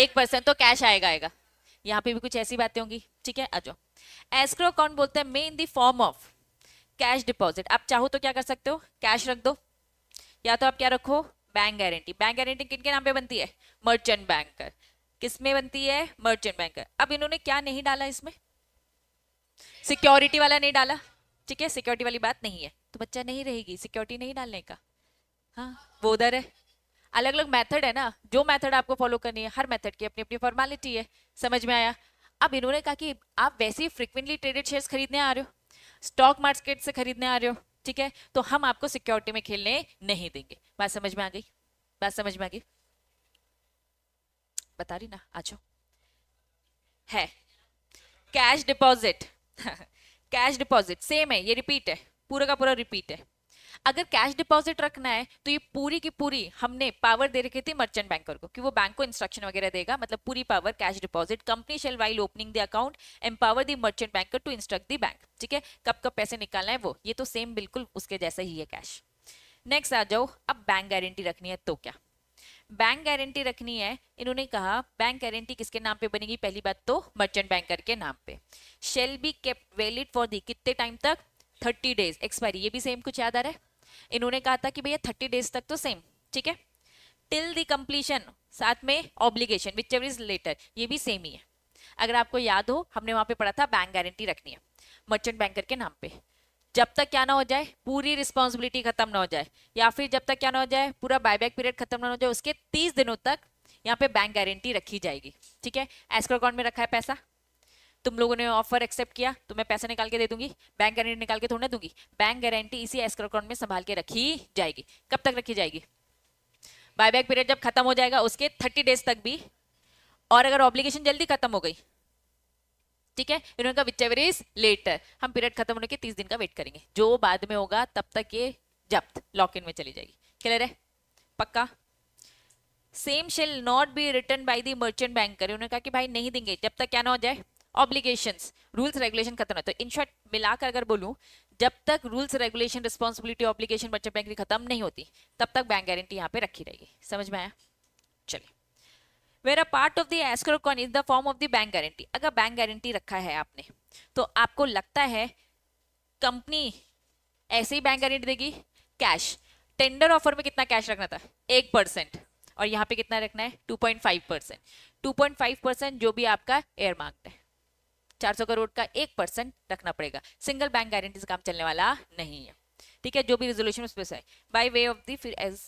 एक परसेंट तो कैश आएगा आएगा यहाँ पे भी कुछ ऐसी बातें होंगी ठीक है आ जाओ एस्क्रो अकाउंट बोलते हैं may in the form of cash deposit आप चाहो तो क्या कर सकते हो कैश रख दो या तो आप क्या रखो बैंक गारंटी बैंक गारंटी किन के नाम पे बनती है मर्चेंट बैंक किसमें बनती है मर्चेंट बैंक अब इन्होंने क्या नहीं डाला इसमें सिक्योरिटी वाला नहीं डाला ठीक है सिक्योरिटी वाली बात नहीं है तो बच्चा नहीं रहेगी सिक्योरिटी नहीं डालने का हाँ वो उधर है अलग अलग मेथड है ना जो मेथड आपको फॉलो करनी है हर मेथड की अपनी अपनी फॉर्मेलिटी है समझ में आया अब इन्होंने कहा कि आप वैसे ही फ्रिक्वेंटली ट्रेडेड शेयर्स खरीदने आ रहे हो स्टॉक मार्केट से खरीदने आ रहे हो ठीक है तो हम आपको सिक्योरिटी में खेलने नहीं देंगे बात समझ में आ गई बात समझ में आ गई बता रही ना आ जाओ है cash deposit cash deposit same है ये रिपीट है पूरा का पूरा रिपीट है अगर कैश डिपॉजिट रखना है तो ये पूरी की पूरी हमने पावर दे रखी थी मर्चेंट बैंकर को कि वो बैंक को इंस्ट्रक्शन वगैरह देगा मतलब पूरी power cash deposit company shall while opening the account empower the merchant banker to instruct the bank ठीक है कब कब पैसे निकालना है वो ये तो सेम बिल्कुल उसके जैसा ही है कैश नेक्स्ट आ जाओ अब बैंक गारंटी रखनी है तो क्या बैंक गारंटी रखनी है इन्होंने कहा बैंक गारंटी किसके नाम पे बनेगी पहली बात तो मर्चेंट बैंकर के नाम पे shall be kept valid for the कितने टाइम तक थर्टी डेज एक्सपायरी ये भी सेम कुछ याद आ रहा है इन्होंने कहा था कि भैया थर्टी डेज तक तो सेम ठीक है टिल दी कम्प्लीशन साथ में obligation whichever is later ये भी सेम ही है अगर आपको याद हो हमने वहाँ पे पढ़ा था बैंक गारंटी रखनी है मर्चेंट बैंकर के नाम पे जब तक क्या ना हो जाए पूरी रिस्पॉन्सिबिलिटी खत्म ना हो जाए या फिर जब तक क्या ना हो जाए पूरा बायबैक पीरियड खत्म ना हो जाए उसके तीस दिनों तक यहाँ पे बैंक गारंटी रखी जाएगी ठीक है एस्क्रो अकाउंट में रखा है पैसा तुम लोगों ने ऑफर एक्सेप्ट किया तो मैं पैसा निकाल के दे दूंगी बैंक गारंटी निकाल के थोड़ी ना दूंगी बैंक गारंटी इसी एस्क्रो अकाउंट में संभाल के रखी जाएगी कब तक रखी जाएगी बायबैक पीरियड जब खत्म हो जाएगा उसके थर्टी डेज तक भी और अगर ऑब्लिगेशन जल्दी खत्म हो गई ठीक है इन्होंने कहा विच एवर इज लेटर हम पीरियड खत्म होने के तीस दिन का वेट करेंगे जो बाद में होगा तब तक ये जब्त लॉक इन में चली जाएगी क्लियर है पक्का same shall not be return by the merchant banker उन्होंने कहा कि भाई नहीं देंगे जब तक क्या ना हो जाए ऑब्लिगेशन रूल्स रेगुलेशन खत्म है तो इन शॉर्ट मिलाकर अगर बोलूँ जब तक rules regulation responsibility obligation merchant bank की खत्म नहीं होती तब तक बैंक गारंटी यहाँ पे रखी रहेगी समझ में आया चलिए where a part of the escrow एस्क्रोकॉन is the form of the bank guarantee अगर बैंक गारंटी रखा है आपने तो आपको लगता है कंपनी ऐसे ही बैंक गारंटी देगी कैश टेंडर ऑफर में कितना कैश रखना था एक परसेंट और यहाँ पे कितना रखना है two point five percent two point five percent जो भी आपका एयर मार्क्ट है चार सौ करोड़ का एक परसेंट रखना पड़ेगा सिंगल बैंक गारंटी से काम चलने वाला नहीं है ठीक है जो भी रेजोल्यूशन उस पर बाई वे ऑफ दी फिर एज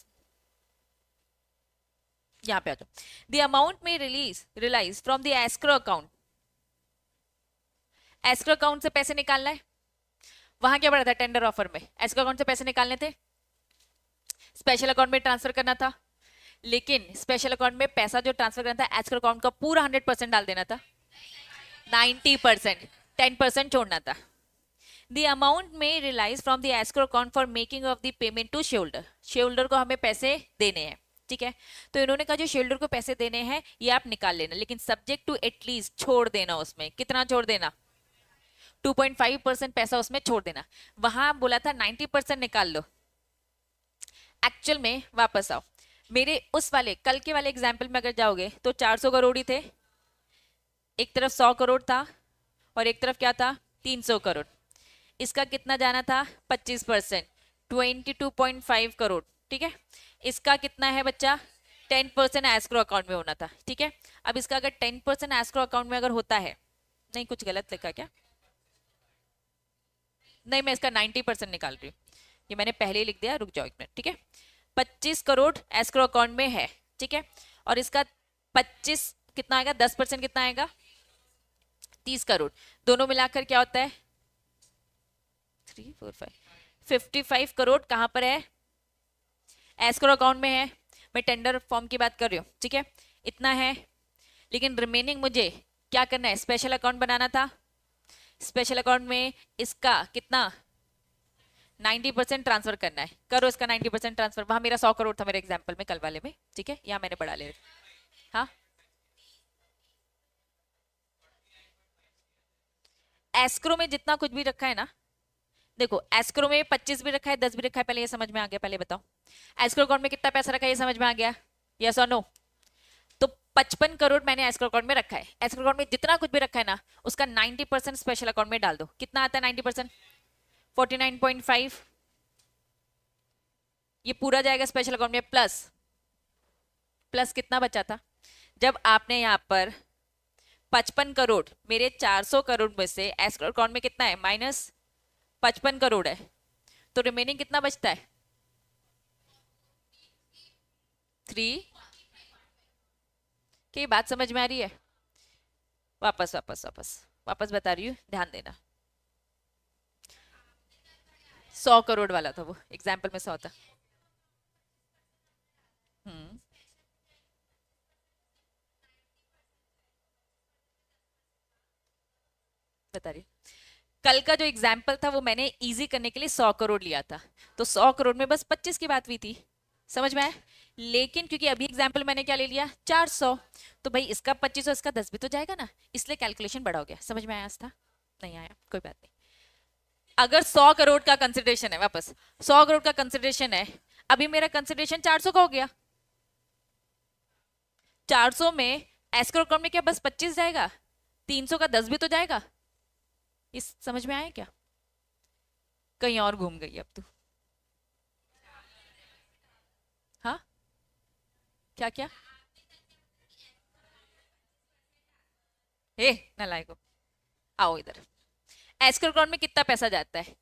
यहाँ पे आ जाओ the amount may release release from the escrow account escrow account से पैसे निकालना है वहां क्या पड़ा था टेंडर ऑफर में एस्क्रो अकाउंट से पैसे निकालने थे स्पेशल अकाउंट में ट्रांसफर करना था लेकिन स्पेशल अकाउंट में पैसा जो ट्रांसफर करना था एस्क्रो अकाउंट का पूरा हंड्रेड परसेंट डाल देना था नाइन्टी परसेंट टेन परसेंट छोड़ना था the amount may release from the escrow account for making of the payment to shareholder shareholder को हमें पैसे देने हैं ठीक है तो इन्होंने कहा जो शेल्डर को पैसे देने हैं ये आप निकाल लेना लेकिन सब्जेक्ट टू एटलीस्ट छोड़ देना उसमें कितना छोड़ देना 2.5 परसेंट पैसा उसमें छोड़ देना वहां बोला था 90 परसेंट निकाल लो एक्चुअल में वापस आओ मेरे उस वाले कल के वाले एग्जाम्पल में अगर जाओगे तो 400 करोड़ ही थे एक तरफ 100 करोड़ था और एक तरफ क्या था 300 करोड़ इसका कितना जाना था 25 परसेंट ट्वेंटी करोड़ ठीक है इसका कितना है बच्चा टेन परसेंट एस्क्रो अकाउंट में होना था ठीक है अब इसका अगर टेन परसेंट एस्क्रो अकाउंट में अगर होता है नहीं कुछ गलत लिखा क्या नहीं मैं इसका नाइन्टी परसेंट निकाल रही हूँ ये मैंने पहले ही लिख दिया रुक जाओ एक मिनट ठीक है पच्चीस करोड़ एस्क्रो अकाउंट में है ठीक है और इसका पच्चीस कितना आएगा दस परसेंट कितना आएगा तीस करोड़ दोनों मिलाकर क्या होता है three four five fifty five crore कहाँ पर है एस्क्रो अकाउंट में है मैं टेंडर फॉर्म की बात कर रही हूँ ठीक है इतना है लेकिन रिमेनिंग मुझे क्या करना है स्पेशल अकाउंट बनाना था स्पेशल अकाउंट में इसका कितना 90 परसेंट ट्रांसफर करना है करो इसका 90 परसेंट ट्रांसफर वहाँ मेरा 100 करोड़ था मेरे एग्जाम्पल में कल वाले में ठीक है यहाँ मैंने बढ़ा ले हाँ एस्क्रो में जितना कुछ भी रखा है ना देखो एस्क्रो में 25 भी रखा है 10 भी रखा है पहले ये समझ में आ गया पहले बताओ एस्क्रो अकाउंट में कितना पैसा रखा है ये समझ में आ गया यस और नो तो पचपन करोड़ मैंने एस्क्रो अकाउंट में रखा है एस्क्रो अकाउंट में जितना कुछ भी रखा है ना उसका नाइन्टी परसेंट स्पेशल अकाउंट में डाल दो कितना आता है ninety percent forty nine point five ये पूरा जाएगा स्पेशल अकाउंट में प्लस प्लस कितना बचा था जब आपने यहाँ पर पचपन करोड़ मेरे 400 करोड़ में से एस्क्रो अकाउंट में कितना है माइनस पचपन करोड़ है तो रिमेनिंग कितना बचता है थ्री क्या बात समझ में आ रही है वापस वापस वापस वापस बता रही हूँ ध्यान देना सौ करोड़ वाला था वो एग्जाम्पल में सौ था हम्म बता रही कल का जो एग्जाम्पल था वो मैंने इजी करने के लिए सौ करोड़ लिया था तो सौ करोड़ में बस पच्चीस की बात हुई थी समझ में आया लेकिन क्योंकि अभी एग्जाम्पल मैंने क्या ले लिया 400 तो भाई इसका 2500 इसका 10 भी तो जाएगा ना इसलिए कैलकुलेशन बड़ा हो गया समझ में आया था नहीं आया कोई बात नहीं अगर 100 करोड़ का कंसिडरेशन है वापस 100 करोड़ का कंसिडरेशन है अभी मेरा कंसिडरेशन 400 का हो गया 400 में एस्क्रो अकाउंट में क्या बस 25 जाएगा 300 का 10 भी तो जाएगा इस समझ में आया क्या कहीं और घूम गई अब तू क्या क्या ए नलायको आओ इधर एस्कर ग्राउंड में कितना पैसा जाता है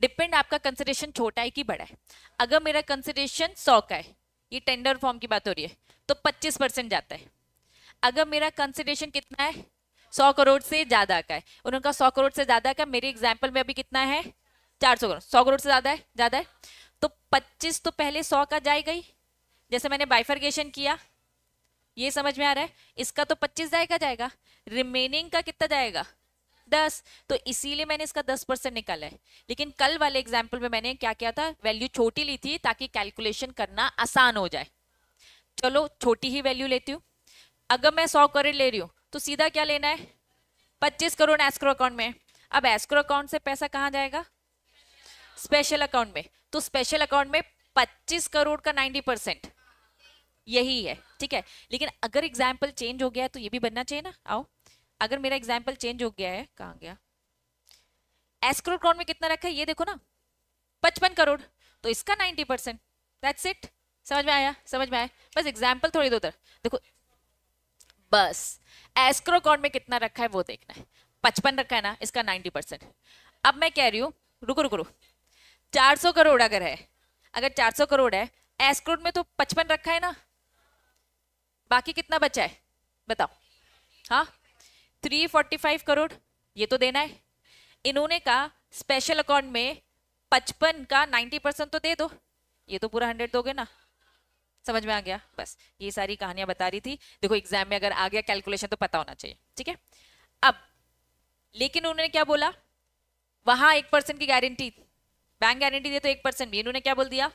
डिपेंड आपका कंसिडरेशन छोटा है कि बड़ा है अगर मेरा कंसिडरेशन सौ का है ये टेंडर फॉर्म की बात हो रही है तो पच्चीस परसेंट जाता है अगर मेरा कंसिडरेशन कितना है सौ करोड़ से ज़्यादा का है उनका सौ करोड़ से ज़्यादा का मेरे एग्जाम्पल में अभी कितना है चार सौ करोड़ सौ करोड़ से ज़्यादा है ज़्यादा है तो पच्चीस तो पहले सौ का जाएगा ही जैसे मैंने बाइफर्गेशन किया ये समझ में आ रहा है इसका तो पच्चीस जाएगा जाएगा रिमेनिंग का कितना जाएगा दस तो इसीलिए मैंने इसका दस परसेंट निकाला है लेकिन कल वाले एग्जाम्पल में मैंने क्या किया था वैल्यू छोटी ली थी ताकि कैलकुलेशन करना आसान हो जाए चलो छोटी ही वैल्यू लेती हूँ अगर मैं सौ करोड़ ले रही हूँ तो सीधा क्या लेना है पच्चीस करोड़ एस्क्रो अकाउंट में अब एस्क्रो अकाउंट से पैसा कहाँ जाएगा स्पेशल अकाउंट में तो स्पेशल अकाउंट में पच्चीस करोड़ का नाइन्टी परसेंट यही है ठीक है लेकिन अगर एग्जाम्पल चेंज हो गया है तो ये भी बनना चाहिए ना आओ अगर मेरा एग्जाम्पल चेंज हो गया है कहाँ गया एस्क्रोक्रॉन में कितना रखा है ये देखो ना पचपन करोड़ तो इसका नाइन्टी परसेंट दैट्स इट समझ में आया समझ में आया बस एग्जाम्पल थोड़ी दो उधर देखो बस एस्क्रो में कितना रखा है वो देखना है पचपन रखा है ना इसका नाइन्टी परसेंट अब मैं कह रही हूँ रुको रुको रुको चार सौ करोड़ अगर है अगर चार सौ करोड़ है एस्क्रोड में तो पचपन रखा है ना बाकी कितना बचा है बताओ हाँ 345 करोड़ ये तो देना है इन्होंने कहा स्पेशल अकाउंट में पचपन का 90 परसेंट तो दे दो ये तो पूरा हंड्रेड दोगे ना समझ में आ गया बस ये सारी कहानियां बता रही थी देखो एग्जाम में अगर आ गया कैलकुलेशन तो पता होना चाहिए ठीक है अब लेकिन उन्होंने क्या बोला वहां एक परसेंट की गारंटी बैंक गारंटी दे तो एक परसेंट भी इन्होंने क्या बोल दिया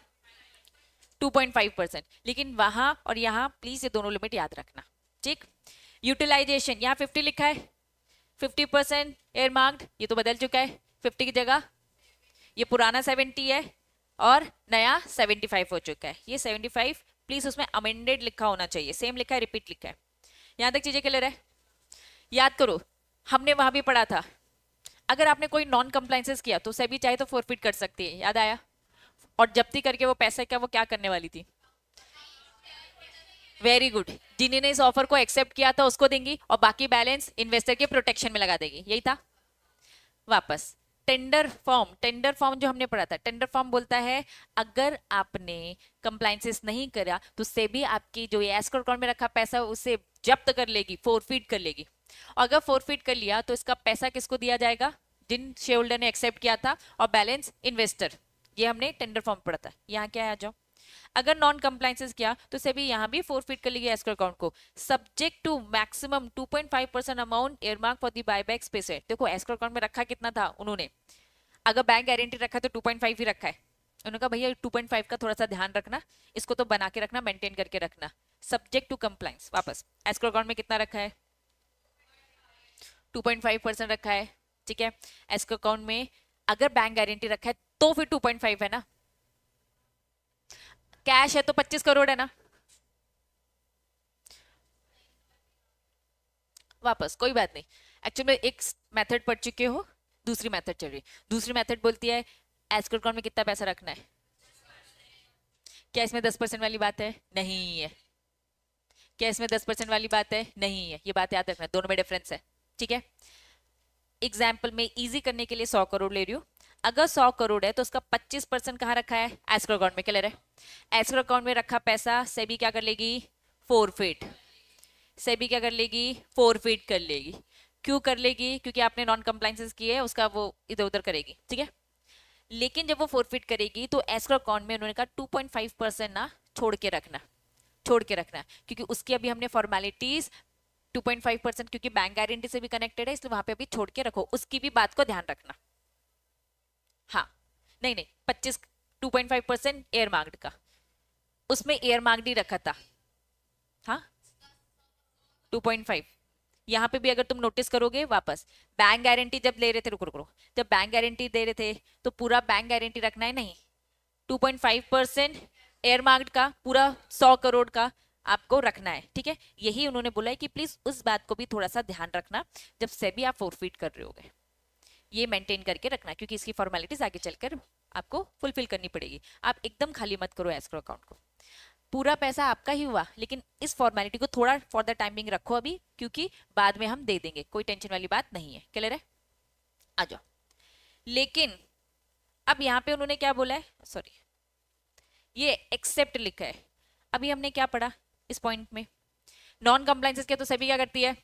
2.5 परसेंट लेकिन वहां और यहाँ प्लीज़ ये दोनों लिमिट याद रखना ठीक यूटिलाइजेशन यहाँ 50 लिखा है 50 परसेंट एयर ये तो बदल चुका है 50 की जगह ये पुराना 70 है और नया 75 हो चुका है ये 75 प्लीज़ उसमें अमेंडेड लिखा होना चाहिए सेम लिखा है रिपीट लिखा है यहाँ तक चीज़ें क्लियर है याद करो हमने वहाँ भी पढ़ा था अगर आपने कोई नॉन कंप्लाइंसेस किया तो सभी चाहे तो फोरफिट कर सकती है याद आया और जब्ती करके वो पैसा क्या वो क्या करने वाली थी वेरी गुड जिन्हें इस ऑफर को एक्सेप्ट किया था उसको देंगी और बाकी बैलेंस इन्वेस्टर के प्रोटेक्शन में लगा देगी यही था वापस टेंडर फॉर्म टेंडर फॉर्म जो हमने पढ़ा था टेंडर फॉर्म बोलता है अगर आपने कंप्लाइंसेस नहीं करा तो उससे भी आपकी जो एस्कर अकाउंट में रखा पैसा उसे जब्त कर लेगी फोरफीट कर लेगी और अगर फोरफीट कर लिया तो इसका पैसा किसको दिया जाएगा जिन शेयर होल्डर ने एक्सेप्ट किया था और बैलेंस इन्वेस्टर ये हमने टेंडर फॉर्म पढ़ा था यहाँ क्या है आ जाओ अगर नॉन कंप्लाइंसेस किया तो इसे भी यहाँ भी फोर फीट कर लिया एस्क्रो अकाउंट को subject to maximum 2.5 percent amount earmark for the buyback space है देखो एस्क्रो अकाउंट में रखा कितना था उन्होंने अगर बैंक गारंटी रखा तो 2.5 ही रखा है उन्होंने कहा भैया 2.5 का थोड़ा सा ध्यान रखना इसको तो बना के रखना मेंटेन करके रखना सब्जेक्ट टू कंप्लाइंस वापस एस्क्रो अकाउंट में कितना रखा है 2.5 परसेंट रखा है ठीक है एस्क्रो अकाउंट में अगर बैंक गारंटी रखा है तो फिर 2.5 है ना कैश है तो 25 करोड़ है ना वापस कोई बात नहीं एक्चुअल में एक मेथड पढ़ चुके हो दूसरी मेथड चल रही दूसरी मेथड बोलती है एस्कर अकाउंट में कितना पैसा रखना है क्या इसमें दस परसेंट वाली बात है नहीं है क्या इसमें दस परसेंट वाली बात है नहीं है ये बात याद रखना दोनों में डिफरेंस है ठीक है एग्जाम्पल में इजी करने के लिए सौ करोड़ ले रही हूँ अगर सौ करोड़ है तो उसका पच्चीस परसेंट कहाँ रखा है एस्क्रो अकाउंट में क्लियर है एस्क्रो अकाउंट में रखा पैसा सेबी क्या कर लेगी फोर फीट सेबी क्या कर लेगी फोर फीट कर लेगी क्यों कर लेगी क्योंकि आपने नॉन कंप्लाइंसेस किए है उसका वो इधर उधर करेगी ठीक है लेकिन जब वो फोर फीट करेगी तो एस्क्रो अकाउंट में उन्होंने कहा फाइव परसेंट ना छोड़ के रखना छोड़ के रखना क्योंकि उसकी अभी हमने फॉर्मेलिटीज 2.5 परसेंट क्योंकि बैंक गारंटी से भी कनेक्टेड है इसलिए वहां पे अभी छोड़ के रखो उसकी भी बात को ध्यान रखना हाँ नहीं नहीं 25 2.5 परसेंट एयर मार्क्ड का उसमें एयर मार्क्ड ही रखा था हाँ 2.5 यहाँ पे भी अगर तुम नोटिस करोगे वापस बैंक गारंटी जब ले रहे थे रुको रुको जब बैंक गारंटी दे रहे थे तो पूरा बैंक गारंटी रखना है नहीं 2.5 परसेंट एयर मार्क्ड का पूरा 100 करोड़ का आपको रखना है ठीक है यही उन्होंने बोला है कि प्लीज उस बात को भी थोड़ा सा ध्यान रखना जब सेबी आप फोरफिट कर रहे गए ये मेंटेन करके रखना क्योंकि इसकी फॉर्मेलिटीज आगे चलकर आपको फुलफिल करनी पड़ेगी आप एकदम खाली मत करो एस्क्रो अकाउंट को पूरा पैसा आपका ही हुआ लेकिन इस फॉर्मेलिटी को थोड़ा फॉर द टाइमिंग रखो अभी क्योंकि बाद में हम दे देंगे कोई टेंशन वाली बात नहीं है क्लियर है आ जाओ लेकिन अब यहाँ पे उन्होंने क्या बोला है सॉरी ये एक्सेप्ट लिखा है अभी हमने क्या पढ़ा इस पॉइंट में नॉन कंप्लाइंसेस के तो सभी क्या करती है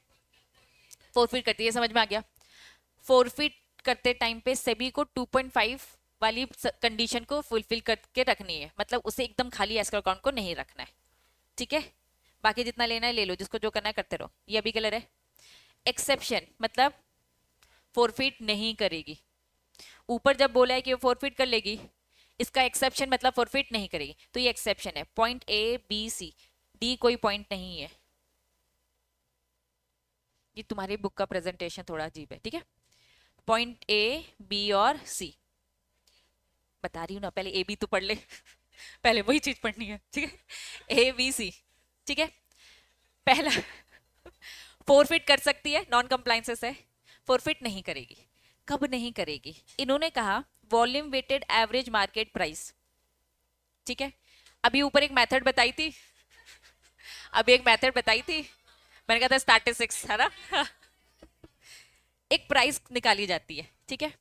फोर फीट करती है समझ में आ गया फोर फीट करते टाइम पे सभी को 2.5 वाली कंडीशन को फुलफिल करके रखनी है मतलब उसे एकदम खाली एस्कर अकाउंट को नहीं रखना है ठीक है बाकी जितना लेना है ले लो जिसको जो करना है करते रहो ये अभी कलर है एक्सेप्शन मतलब फोर फीट नहीं करेगी ऊपर जब बोला है कि वो फोर फीट कर लेगी इसका एक्सेप्शन मतलब फोर फीट नहीं करेगी तो ये एक्सेप्शन है point A B C D कोई पॉइंट नहीं है ये तुम्हारी बुक का प्रेजेंटेशन थोड़ा अजीब है ठीक है पॉइंट ए बी और सी बता रही हूँ ना पहले ए बी तो पढ़ ले पहले वही चीज पढ़नी है ठीक है ए बी सी ठीक है पहला फोरफिट कर सकती है नॉन कंप्लाइंसेस है फोरफिट नहीं करेगी कब नहीं करेगी इन्होंने कहा volume weighted average market price ठीक है अभी ऊपर एक मेथड बताई थी अभी एक मेथड बताई थी मैंने कहा था स्टैटिस्टिक्स है ना एक प्राइस निकाली जाती है ठीक है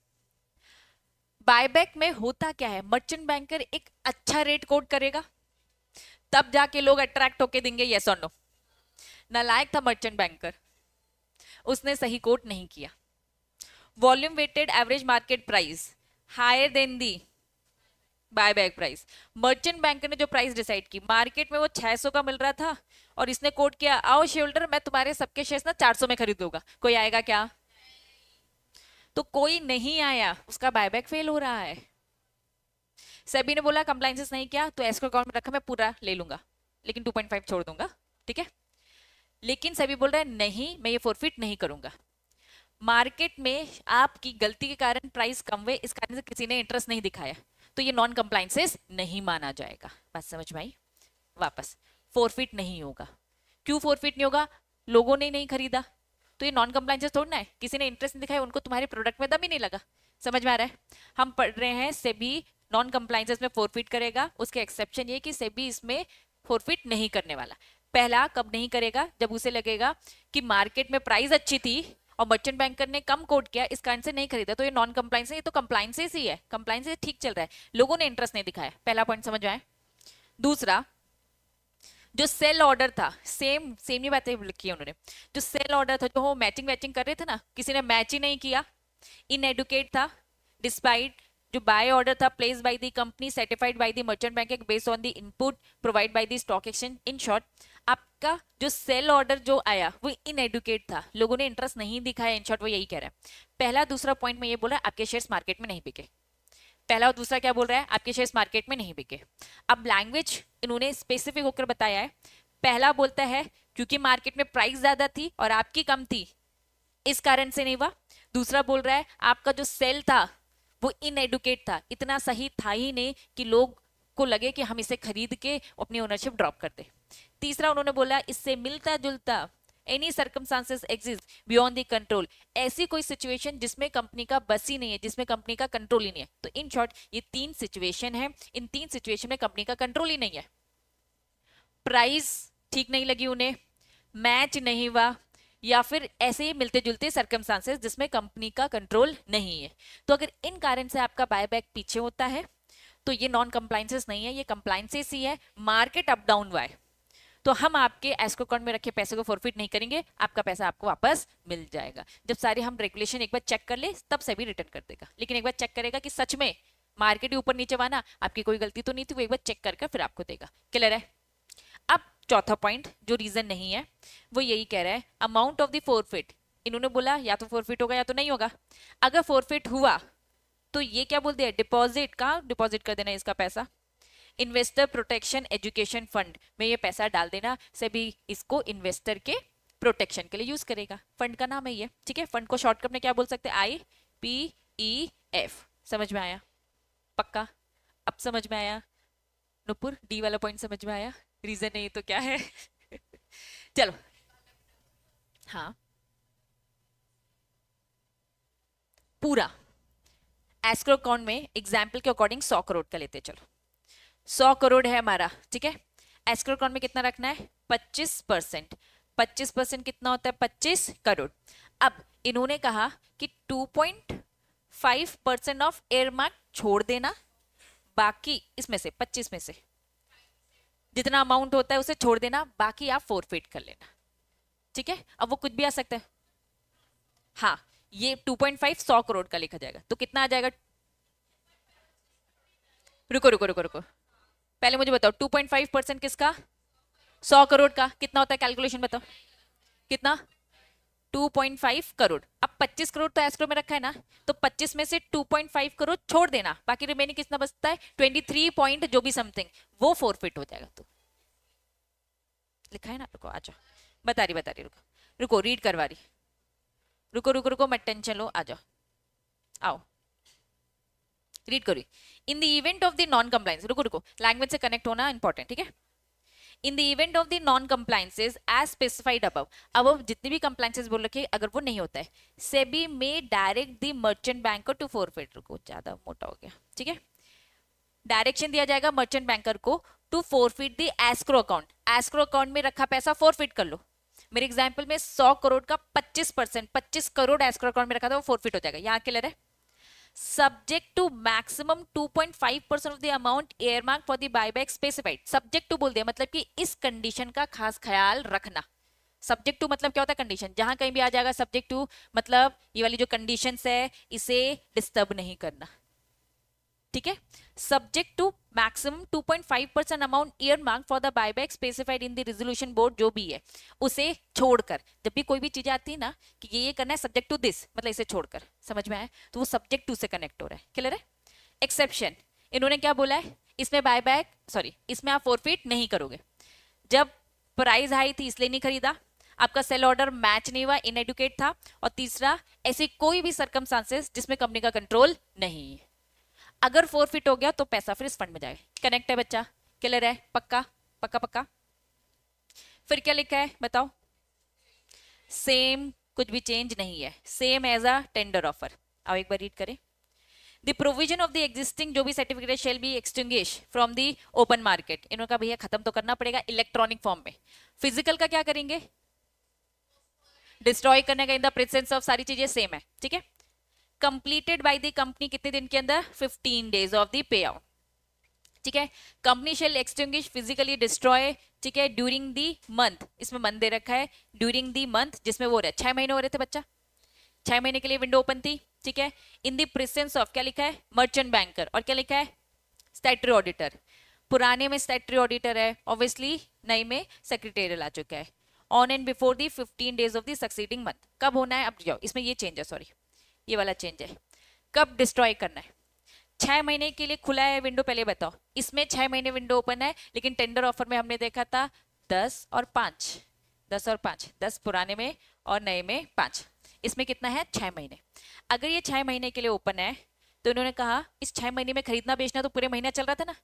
बायबैक में होता क्या है मर्चेंट बैंकर एक अच्छा रेट कोड करेगा तब जाके लोग अट्रैक्ट होके देंगे येस और नो नालायक था मर्चेंट बैंकर उसने सही कोट नहीं किया volume weighted average market price higher than the buyback price merchant bank ने जो प्राइस डिसाइड की मार्केट में वो 600 का मिल रहा था और इसने कोट किया आओ शेल्डर मैं तुम्हारे सबके शेयर्स ना 400 में खरीद दूंगा कोई आएगा क्या तो कोई नहीं आया उसका बाय बैक फेल हो रहा है सभी ने बोला कंप्लाइंसेस नहीं किया तो एस्को अकाउंट में रखा मैं पूरा ले लूंगा लेकिन 2.5 छोड़ दूंगा ठीक है लेकिन सभी बोल रहे हैं नहीं मैं ये फोरफिट नहीं करूंगा मार्केट में आपकी गलती के कारण प्राइस कम हुए इस कारण से किसी ने इंटरेस्ट नहीं दिखाया तो ये नॉन कंप्लाइंसेस नहीं माना जाएगा बात समझ में आई वापस फोरफिट नहीं होगा क्यों फोर फिट नहीं होगा लोगों ने नहीं खरीदा तो ये नॉन कंप्लाइंसेस थोड़ना है किसी ने इंटरेस्ट नहीं दिखाया उनको तुम्हारे प्रोडक्ट में दम ही नहीं लगा समझ में आ रहा है हम पढ़ रहे हैं सेबी नॉन कंप्लाइंसेस में फोर फिट करेगा उसके एक्सेप्शन ये कि सेबी इसमें फोरफिट नहीं करने वाला पहला कब नहीं करेगा जब उसे लगेगा कि मार्केट में प्राइस अच्छी थी और मर्चेंट बैंकर ने कम कोट किया इस कारण से नहीं खरीदा तो ये नॉन कंप्लाइंस है ये तो कंप्लाइंसेस ही है कंप्लाइंस ठीक चल रहा है लोगों ने इंटरेस्ट नहीं दिखाया पहला पॉइंट समझ आए दूसरा जो सेल ऑर्डर था सेम सेम ही बातें लिखी है उन्होंने जो सेल ऑर्डर था जो वो मैचिंग वैचिंग कर रहे थे ना किसी ने मैच ही नहीं किया इन एडुकेट था डिस्पाइट जो बाय ऑर्डर था place by the company certified by the merchant bank based on the input provide by the stock exchange in short आपका जो सेल ऑर्डर जो आया वो इनएडुकेट था लोगों ने इंटरेस्ट नहीं दिखाया इन शॉर्ट वो यही कह रहा है पहला दूसरा पॉइंट में ये बोला आपके शेयर्स मार्केट में नहीं बिके पहला और दूसरा क्या बोल रहा है आपके शेयर्स मार्केट में नहीं बिके अब लैंग्वेज इन्होंने स्पेसिफिक होकर बताया है पहला बोलता है क्योंकि मार्केट में प्राइस ज़्यादा थी और आपकी कम थी इस कारण से नहीं हुआ दूसरा बोल रहा है आपका जो सेल था वो इनएडुकेट था इतना सही था ही नहीं कि लोग को लगे कि हम इसे खरीद के अपनी ओनरशिप ड्रॉप कर दें तीसरा उन्होंने बोला इससे मिलता जुलता any circumstances exist beyond the control ऐसी कोई सिचुएशन जिसमें कंपनी का बस ही नहीं है जिसमें कंपनी का कंट्रोल ही नहीं है तो इन शॉर्ट ये तीन सिचुएशन है इन तीन सिचुएशन में कंपनी का कंट्रोल ही नहीं है प्राइस ठीक नहीं लगी उन्हें मैच नहीं हुआ या फिर ऐसे ही मिलते जुलते सर्कमस्टांसेस जिसमें कंपनी का कंट्रोल नहीं है तो अगर इन कारण से आपका बायबैक पीछे होता है तो ये नॉन कंप्लाइंसेस नहीं है ये कंप्लाइंसेस ही है मार्केट अप डाउन हुआ है तो हम आपके एस्को अकाउंट में रखे पैसे को फॉरफिट नहीं करेंगे आपका पैसा आपको वापस मिल जाएगा जब सारे हम रेगुलेशन एक बार चेक कर ले तब सभी रिटर्न कर देगा लेकिन एक बार चेक करेगा कि सच में मार्केट ही ऊपर नीचे वाना आपकी कोई गलती तो नहीं थी वो एक बार चेक करके फिर आपको देगा क्लियर है अब चौथा पॉइंट जो रीज़न नहीं है वो यही कह रहा है अमाउंट ऑफ द फोरफिट इन्होंने बोला या तो फोरफिट होगा या तो नहीं होगा अगर फोरफिट हुआ तो ये क्या बोल दिया डिपॉजिट का डिपॉजिट कर देना इसका पैसा इन्वेस्टर प्रोटेक्शन एजुकेशन फंड में ये पैसा डाल देना सभी इसको इन्वेस्टर के प्रोटेक्शन के लिए यूज करेगा फंड का नाम है ये ठीक है फंड को शॉर्टकट में क्या बोल सकते हैं आई पी ई एफ समझ में आया पक्का अब समझ में आया नुपुर डी वाला पॉइंट समझ में आया रीजन नहीं तो क्या है चलो हाँ पूरा एस्क्रोकॉन में एग्जाम्पल के अकॉर्डिंग सौ करोड़ का लेते चलो सौ करोड़ है हमारा ठीक है एस्क्रो अकाउंट में कितना रखना है पच्चीस परसेंट पच्चीस परसेंट कितना होता है पच्चीस करोड़ अब इन्होंने कहा कि two point five percent of earmark छोड़ देना बाकी इसमें से पच्चीस में से जितना अमाउंट होता है उसे छोड़ देना बाकी आप फोरफिट कर लेना ठीक है अब वो कुछ भी आ सकता है हाँ ये टू पॉइंट फाइव सौ करोड़ का लिखा जाएगा तो कितना आ जाएगा रुको रुको रुको रुको पहले मुझे बताओ टू पॉइंट फाइव परसेंट किसका सौ करोड़ का कितना होता है कैलकुलेशन बताओ कितना टू पॉइंट फाइव करोड़ अब पच्चीस करोड़ तो एस्क्रो में रखा है ना तो पच्चीस में से टू पॉइंट फाइव करोड़ छोड़ देना बाकी रिमेनिंग कितना बचता है ट्वेंटी थ्री पॉइंट जो भी समथिंग वो फिट हो जाएगा तो लिखा है ना रुको आ जाओ बता रही बता रही रुको रुको रीड करवा रही रुको रुको रुको मैं टेंशन लो आ जाओ आओ रीड करो in the event of the non compliance रुको रुको लैंग्वेज से कनेक्ट होना इंपॉर्टेंट ठीक है in the event of the non compliances as specified above अब जितने भी कंप्लाइंसेज बोल रखे अगर वो नहीं होता है SEBI may direct the merchant banker to forfeit रुको ज़्यादा मोटा हो गया ठीक है डायरेक्शन दिया जाएगा मर्चेंट बैंकर को to forfeit the escrow account escrow account में रखा पैसा फोरफिट कर लो मेरे एग्जाम्पल में सौ करोड़ का पच्चीस परसेंट पच्चीस करोड़ एस्क्रो अकाउंट में रखा था वो फोरफिट हो जाएगा यहाँ क्लियर है subject to maximum 2.5 percent of the amount earmarked for the buyback specified. Subject to बोल दिया मतलब कि इस condition का खास ख्याल रखना सब्जेक्ट टू मतलब क्या होता है कंडीशन जहां कहीं भी आ जाएगा सब्जेक्ट टू मतलब ये वाली जो कंडीशन है इसे डिस्टर्ब नहीं करना ठीक है subject to maximum 2.5 percent amount earmark for the buyback specified in the resolution board जो भी है उसे छोड़कर जब भी कोई भी चीज़ आती है ना कि ये ये करना है सब्जेक्ट टू दिस मतलब इसे छोड़कर समझ में आए तो वो सब्जेक्ट टू से कनेक्ट हो रहा है क्लियर है एक्सेप्शन इन्होंने क्या बोला है इसमें बाय सॉरी इसमें आप फोरफिट नहीं करोगे जब प्राइज़ हाई थी इसलिए नहीं खरीदा आपका सेल ऑर्डर मैच नहीं हुआ इनएडुकेट था और तीसरा ऐसी कोई भी सरकम जिसमें कंपनी का कंट्रोल नहीं है अगर फोर फिट हो गया तो पैसा फिर इस फंड में जाए कनेक्ट है बच्चा क्लियर है पक्का पक्का पक्का फिर क्या लिखा है बताओ सेम कुछ भी चेंज नहीं है same as a tender offer आओ एक बार रीड करें the provision of the existing जो भी certificate shall be extinguish from the open market इनका भैया खत्म तो करना पड़ेगा इलेक्ट्रॉनिक फॉर्म में फिजिकल का क्या करेंगे डिस्ट्रॉय करने का इन द प्रेजेंस ऑफ सारी चीजें सेम है ठीक है कंप्लीटेड बाई दी कंपनी कितने दिन के अंदर 15 डेज ऑफ दी पे आउट ठीक है company shall extinguish physically destroy ठीक है ड्यूरिंग दी मंथ इसमें मंथ दे रखा है ड्यूरिंग दी मंथ जिसमें वो रहे छह महीने हो रहे थे बच्चा छह महीने के लिए विंडो ओपन थी ठीक है इन दी प्रेजेंस ऑफ क्या लिखा है मर्चेंट बैंकर और क्या लिखा है स्टैटरी ऑडिटर पुराने में स्टैटरी ऑडिटर है ऑब्वियसली नए में सेक्रेटेरियल आ चुका है on and before the fifteen days of the succeeding month कब होना है अब जाओ इसमें ये चेंज है सॉरी ये वाला चेंज है कब डिस्ट्रॉय करना है छः महीने के लिए खुला है विंडो पहले बताओ इसमें छः महीने विंडो ओपन है लेकिन टेंडर ऑफर में हमने देखा था दस और पाँच दस और पाँच दस पुराने में और नए में पाँच इसमें कितना है छः महीने अगर ये छः महीने के लिए ओपन है तो उन्होंने कहा इस छः महीने में खरीदना बेचना तो पूरे महीना चल रहा था ना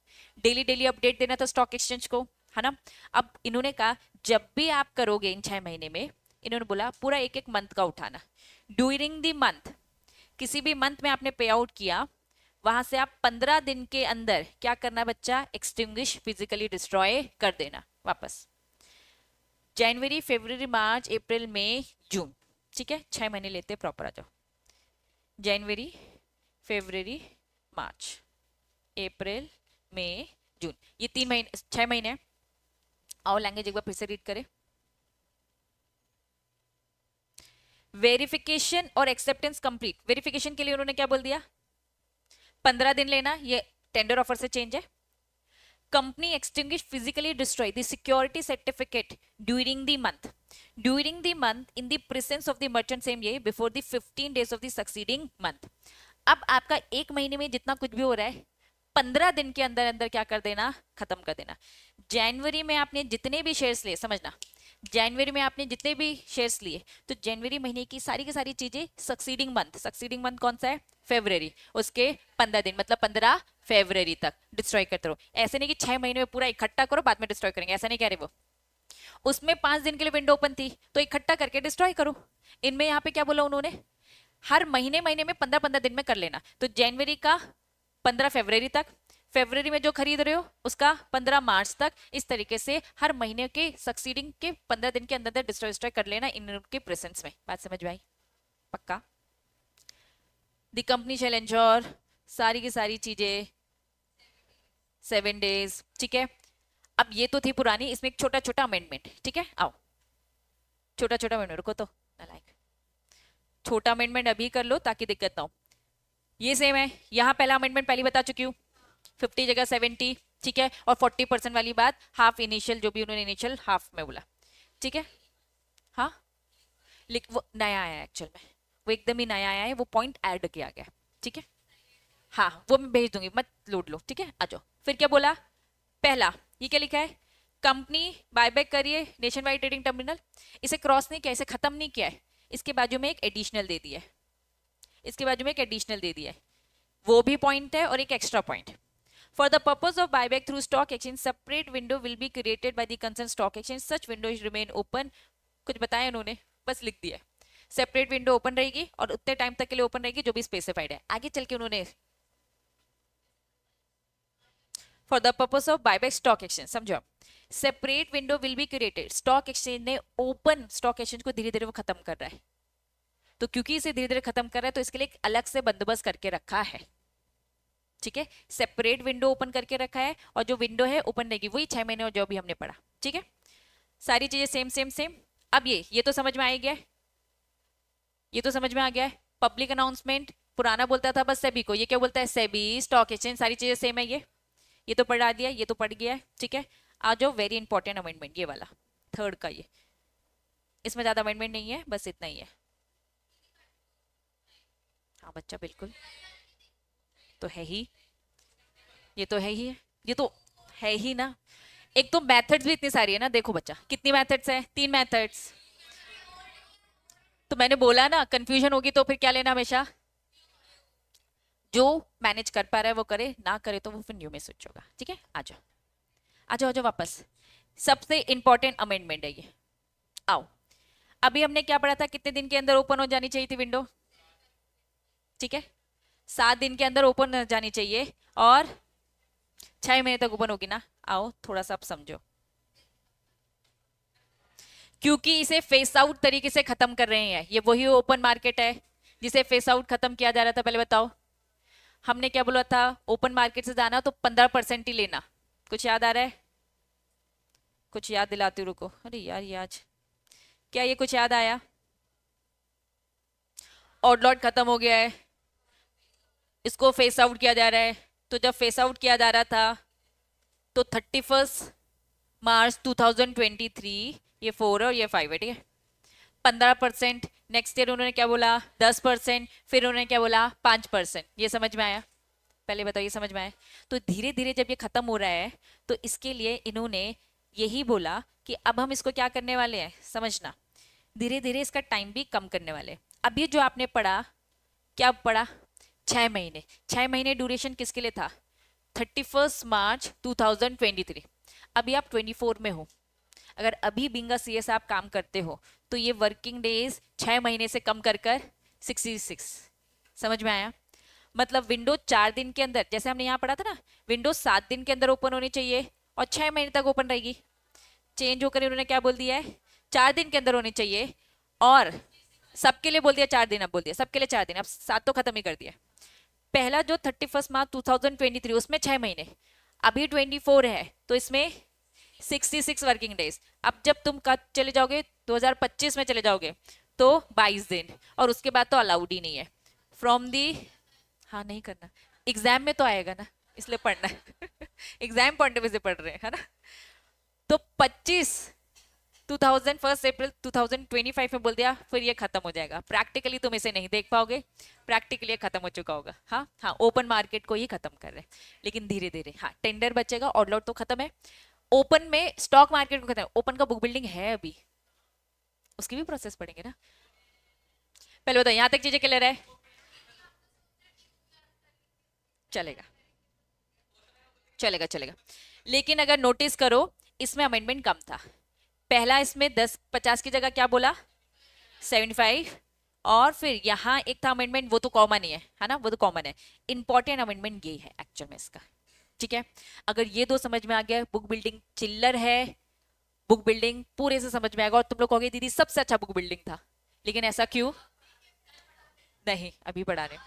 डेली डेली अपडेट देना था स्टॉक एक्सचेंज को है ना अब इन्होंने कहा जब भी आप करोगे इन छः महीने में इन्होंने बोला पूरा एक एक मंथ का उठाना ड्यूरिंग दी मंथ किसी भी मंथ में आपने पे आउट किया वहां से आप पंद्रह दिन के अंदर क्या करना बच्चा एक्सटिंग्विश फिजिकली डिस्ट्रॉय कर देना वापस जनवरी फेबर मार्च अप्रैल मई जून ठीक है छः महीने लेते प्रॉपर आ जाओ जनवरी फेबररी मार्च अप्रैल मई जून ये तीन महीने छः महीने और लैंग्वेज एक बार फिर से रीड करें वेरिफिकेशन और एक्सेप्टेंस कंप्लीट वेरिफिकेशन के लिए उन्होंने क्या बोल दिया पंद्रह दिन लेना ये टेंडर ऑफर से चेंज है company extinguish physically destroy the security certificate during the month during the month in the presence of the merchant same ये before the fifteen days of the succeeding month अब आपका एक महीने में जितना कुछ भी हो रहा है पंद्रह दिन के अंदर अंदर क्या कर देना खत्म कर देना जनवरी में आपने जितने भी शेयर्स लिए समझना जनवरी में आपने जितने भी शेयर्स लिए तो जनवरी महीने की सारी की सारी चीजें सक्सीडिंग मंथ सक्सीडिंग मंथ कौन सा है फेबररी उसके पंद्रह दिन मतलब पंद्रह फेबररी तक डिस्ट्रॉय करते रहो ऐसे नहीं कि छह महीने में पूरा इकट्ठा करो बाद में डिस्ट्रॉय करेंगे ऐसा नहीं कह रहे वो उसमें पांच दिन के लिए विंडो ओपन थी तो इकट्ठा करके डिस्ट्रॉय करो इनमें यहाँ पे क्या बोला उन्होंने हर महीने महीने में पंद्रह पंद्रह दिन में कर लेना तो जनवरी का पंद्रह फेबररी तक फेबररी में जो खरीद रहे हो उसका 15 मार्च तक इस तरीके से हर महीने के सक्सीडिंग के 15 दिन के अंदर अंदर डिस्ट्रॉय स्ट्राइक कर लेना इन के प्रेजेंस में बात समझ भाई पक्का दी कंपनी शेल एंजॉर सारी की सारी चीज़ें सेवन डेज ठीक है अब ये तो थी पुरानी इसमें एक छोटा छोटा अमेंडमेंट ठीक है आओ छोटा छोटा अमेंडमेंट रुको तो लाइक छोटा अमेंडमेंट अभी कर लो ताकि दिक्कत ना हो ये सेम है यहाँ पहला अमेंडमेंट पहली बता चुकी हूँ फिफ्टी जगह सेवेंटी ठीक है और फोर्टी परसेंट वाली बात हाफ इनिशियल जो भी उन्होंने इनिशियल हाफ में बोला ठीक है हाँ लिख वो नया आया है एक्चुअल में वो एकदम ही नया आया है वो पॉइंट ऐड किया गया ठीक है हाँ वो मैं भेज दूंगी मत लूट लो ठीक है आ जाओ फिर क्या बोला पहला ये क्या लिखा है कंपनी बैक करिए नेशन वाइड ट्रेडिंग टर्मिनल इसे क्रॉस नहीं किया इसे खत्म नहीं किया है इसके बाजू में एक एडिशनल दे दिया है इसके बाजू में एक एडिशनल दे दिया है वो भी पॉइंट है और एक extra point For the purpose of buyback through stock exchange, separate window will be created by the concerned stock exchange. Such window is remain open. कुछ बताया उन्होंने बस लिख दिया सेपरेट विंडो ओपन रहेगी और उतने टाइम तक के लिए ओपन रहेगी जो भी स्पेसिफाइड है आगे चल के उन्होंने for the purpose of buyback stock exchange समझो separate window will be created stock exchange ने ओपन स्टॉक एक्सचेंज को धीरे धीरे वो खत्म कर रहा है तो क्योंकि इसे धीरे धीरे खत्म कर रहा है तो इसके लिए एक अलग से बंदोबस्त करके रखा है ठीक है सेपरेट विंडो ओपन करके रखा है और जो विंडो है ओपन रहेगी वही छः महीने और जो भी हमने पढ़ा ठीक है सारी चीज़ें सेम सेम सेम अब ये ये तो समझ में आ गया है ये तो समझ में आ गया है पब्लिक अनाउंसमेंट पुराना बोलता था बस सेबी को ये क्या बोलता है सेबी स्टॉक एक्सचेंज सारी चीज़ें सेम है ये ये तो पढ़ा दिया ये तो पढ़ गया है ठीक है आ जाओ वेरी इंपॉर्टेंट अमेंडमेंट ये वाला थर्ड का ये इसमें ज़्यादा अमेंडमेंट नहीं है बस इतना ही है हाँ बच्चा बिल्कुल तो है ही ये तो है ही ये तो है ही ना एक तो मेथड्स भी इतनी सारी है ना देखो बच्चा कितनी मेथड्स है तीन मेथड्स तो मैंने बोला ना कंफ्यूजन होगी तो फिर क्या लेना हमेशा जो मैनेज कर पा रहा है वो करे ना करे तो वो फिर न्यू में स्विच होगा ठीक है आ जाओ आ जाओ आ जाओ वापस सबसे इंपॉर्टेंट अमेंडमेंट है ये आओ अभी हमने क्या पढ़ा था कितने दिन के अंदर ओपन हो जानी चाहिए थी विंडो ठीक है सात दिन के अंदर ओपन जानी चाहिए और छह महीने तक ओपन होगी ना आओ थोड़ा सा आप समझो क्योंकि इसे फेस आउट तरीके से ख़त्म कर रहे हैं ये वही ओपन मार्केट है जिसे फेस आउट ख़त्म किया जा रहा था पहले बताओ हमने क्या बोला था ओपन मार्केट से जाना तो पंद्रह परसेंट ही लेना कुछ याद आ रहा है कुछ याद दिलाती रुको अरे यार ये आज क्या ये कुछ याद आया ऑडलॉट ख़त्म हो गया है इसको फेस आउट किया जा रहा है तो जब फेस आउट किया जा रहा था तो थर्टी फर्स्ट मार्च 2023 ये फोर और ये फाइव है ठीक है पंद्रह परसेंट नेक्स्ट ईयर उन्होंने क्या बोला दस परसेंट फिर उन्होंने क्या बोला पाँच परसेंट ये समझ में आया पहले बताओ ये समझ में आया तो धीरे धीरे जब ये ख़त्म हो रहा है तो इसके लिए इन्होंने यही बोला कि अब हम इसको क्या करने वाले हैं समझना धीरे धीरे इसका टाइम भी कम करने वाले अभी जो आपने पढ़ा क्या पढ़ा छः महीने छः महीने ड्यूरेशन किसके लिए था thirty first March two thousand twenty three अभी आप ट्वेंटी फोर में हो अगर अभी बिंगा सी एस आप काम करते हो तो ये वर्किंग डेज छः महीने से कम कर कर सिक्सटी सिक्स समझ में आया मतलब विंडो चार दिन के अंदर जैसे हमने यहाँ पढ़ा था ना विंडो सात दिन के अंदर ओपन होनी चाहिए और छः महीने तक ओपन रहेगी चेंज होकर उन्होंने क्या बोल दिया है चार दिन के अंदर होनी चाहिए और सबके लिए बोल दिया चार दिन अब बोल दिया सबके लिए चार दिन अब सात तो खत्म ही कर दिया पहला जो thirty first March two thousand twenty three उसमें छः महीने अभी ट्वेंटी फोर है तो इसमें सिक्सटी सिक्स वर्किंग डेज अब जब तुम कब चले जाओगे दो हज़ार पच्चीस में चले जाओगे तो बाईस दिन और उसके बाद तो अलाउड ही नहीं है फ्रॉम दी हाँ नहीं करना एग्जाम में तो आएगा ना इसलिए पढ़ना है एग्जाम पॉइंट ऑफ व्यू से पढ़ रहे हैं है ना तो पच्चीस 2000 फर्स्ट अप्रैल 2025 में बोल दिया फिर ये खत्म हो जाएगा प्रैक्टिकली तुम इसे नहीं देख पाओगे प्रैक्टिकली खत्म हो चुका होगा हाँ हाँ ओपन मार्केट को ही खत्म कर रहे हैं लेकिन धीरे धीरे हाँ टेंडर बचेगा ऑर्डलॉट तो खत्म है ओपन में स्टॉक मार्केट को खत्म ओपन का बुक बिल्डिंग है अभी उसकी भी प्रोसेस पड़ेंगे ना पहले बताओ यहाँ तक चीजें क्लियर है चलेगा चलेगा चलेगा लेकिन अगर नोटिस करो इसमें अमेंडमेंट कम था पहला इसमें दस पचास की जगह क्या बोला सेवेंटी फाइव और फिर यहाँ एक था अमेंडमेंट वो तो कॉमन ही है है ना वो तो कॉमन है इंपॉर्टेंट अमेंडमेंट ये है एक्चुअल में इसका ठीक है अगर ये दो समझ में आ गया बुक बिल्डिंग चिल्लर है बुक बिल्डिंग पूरे से समझ में आएगा और तुम लोग कहोगे दीदी सबसे अच्छा बुक बिल्डिंग था लेकिन ऐसा क्यों नहीं अभी पढ़ा रहे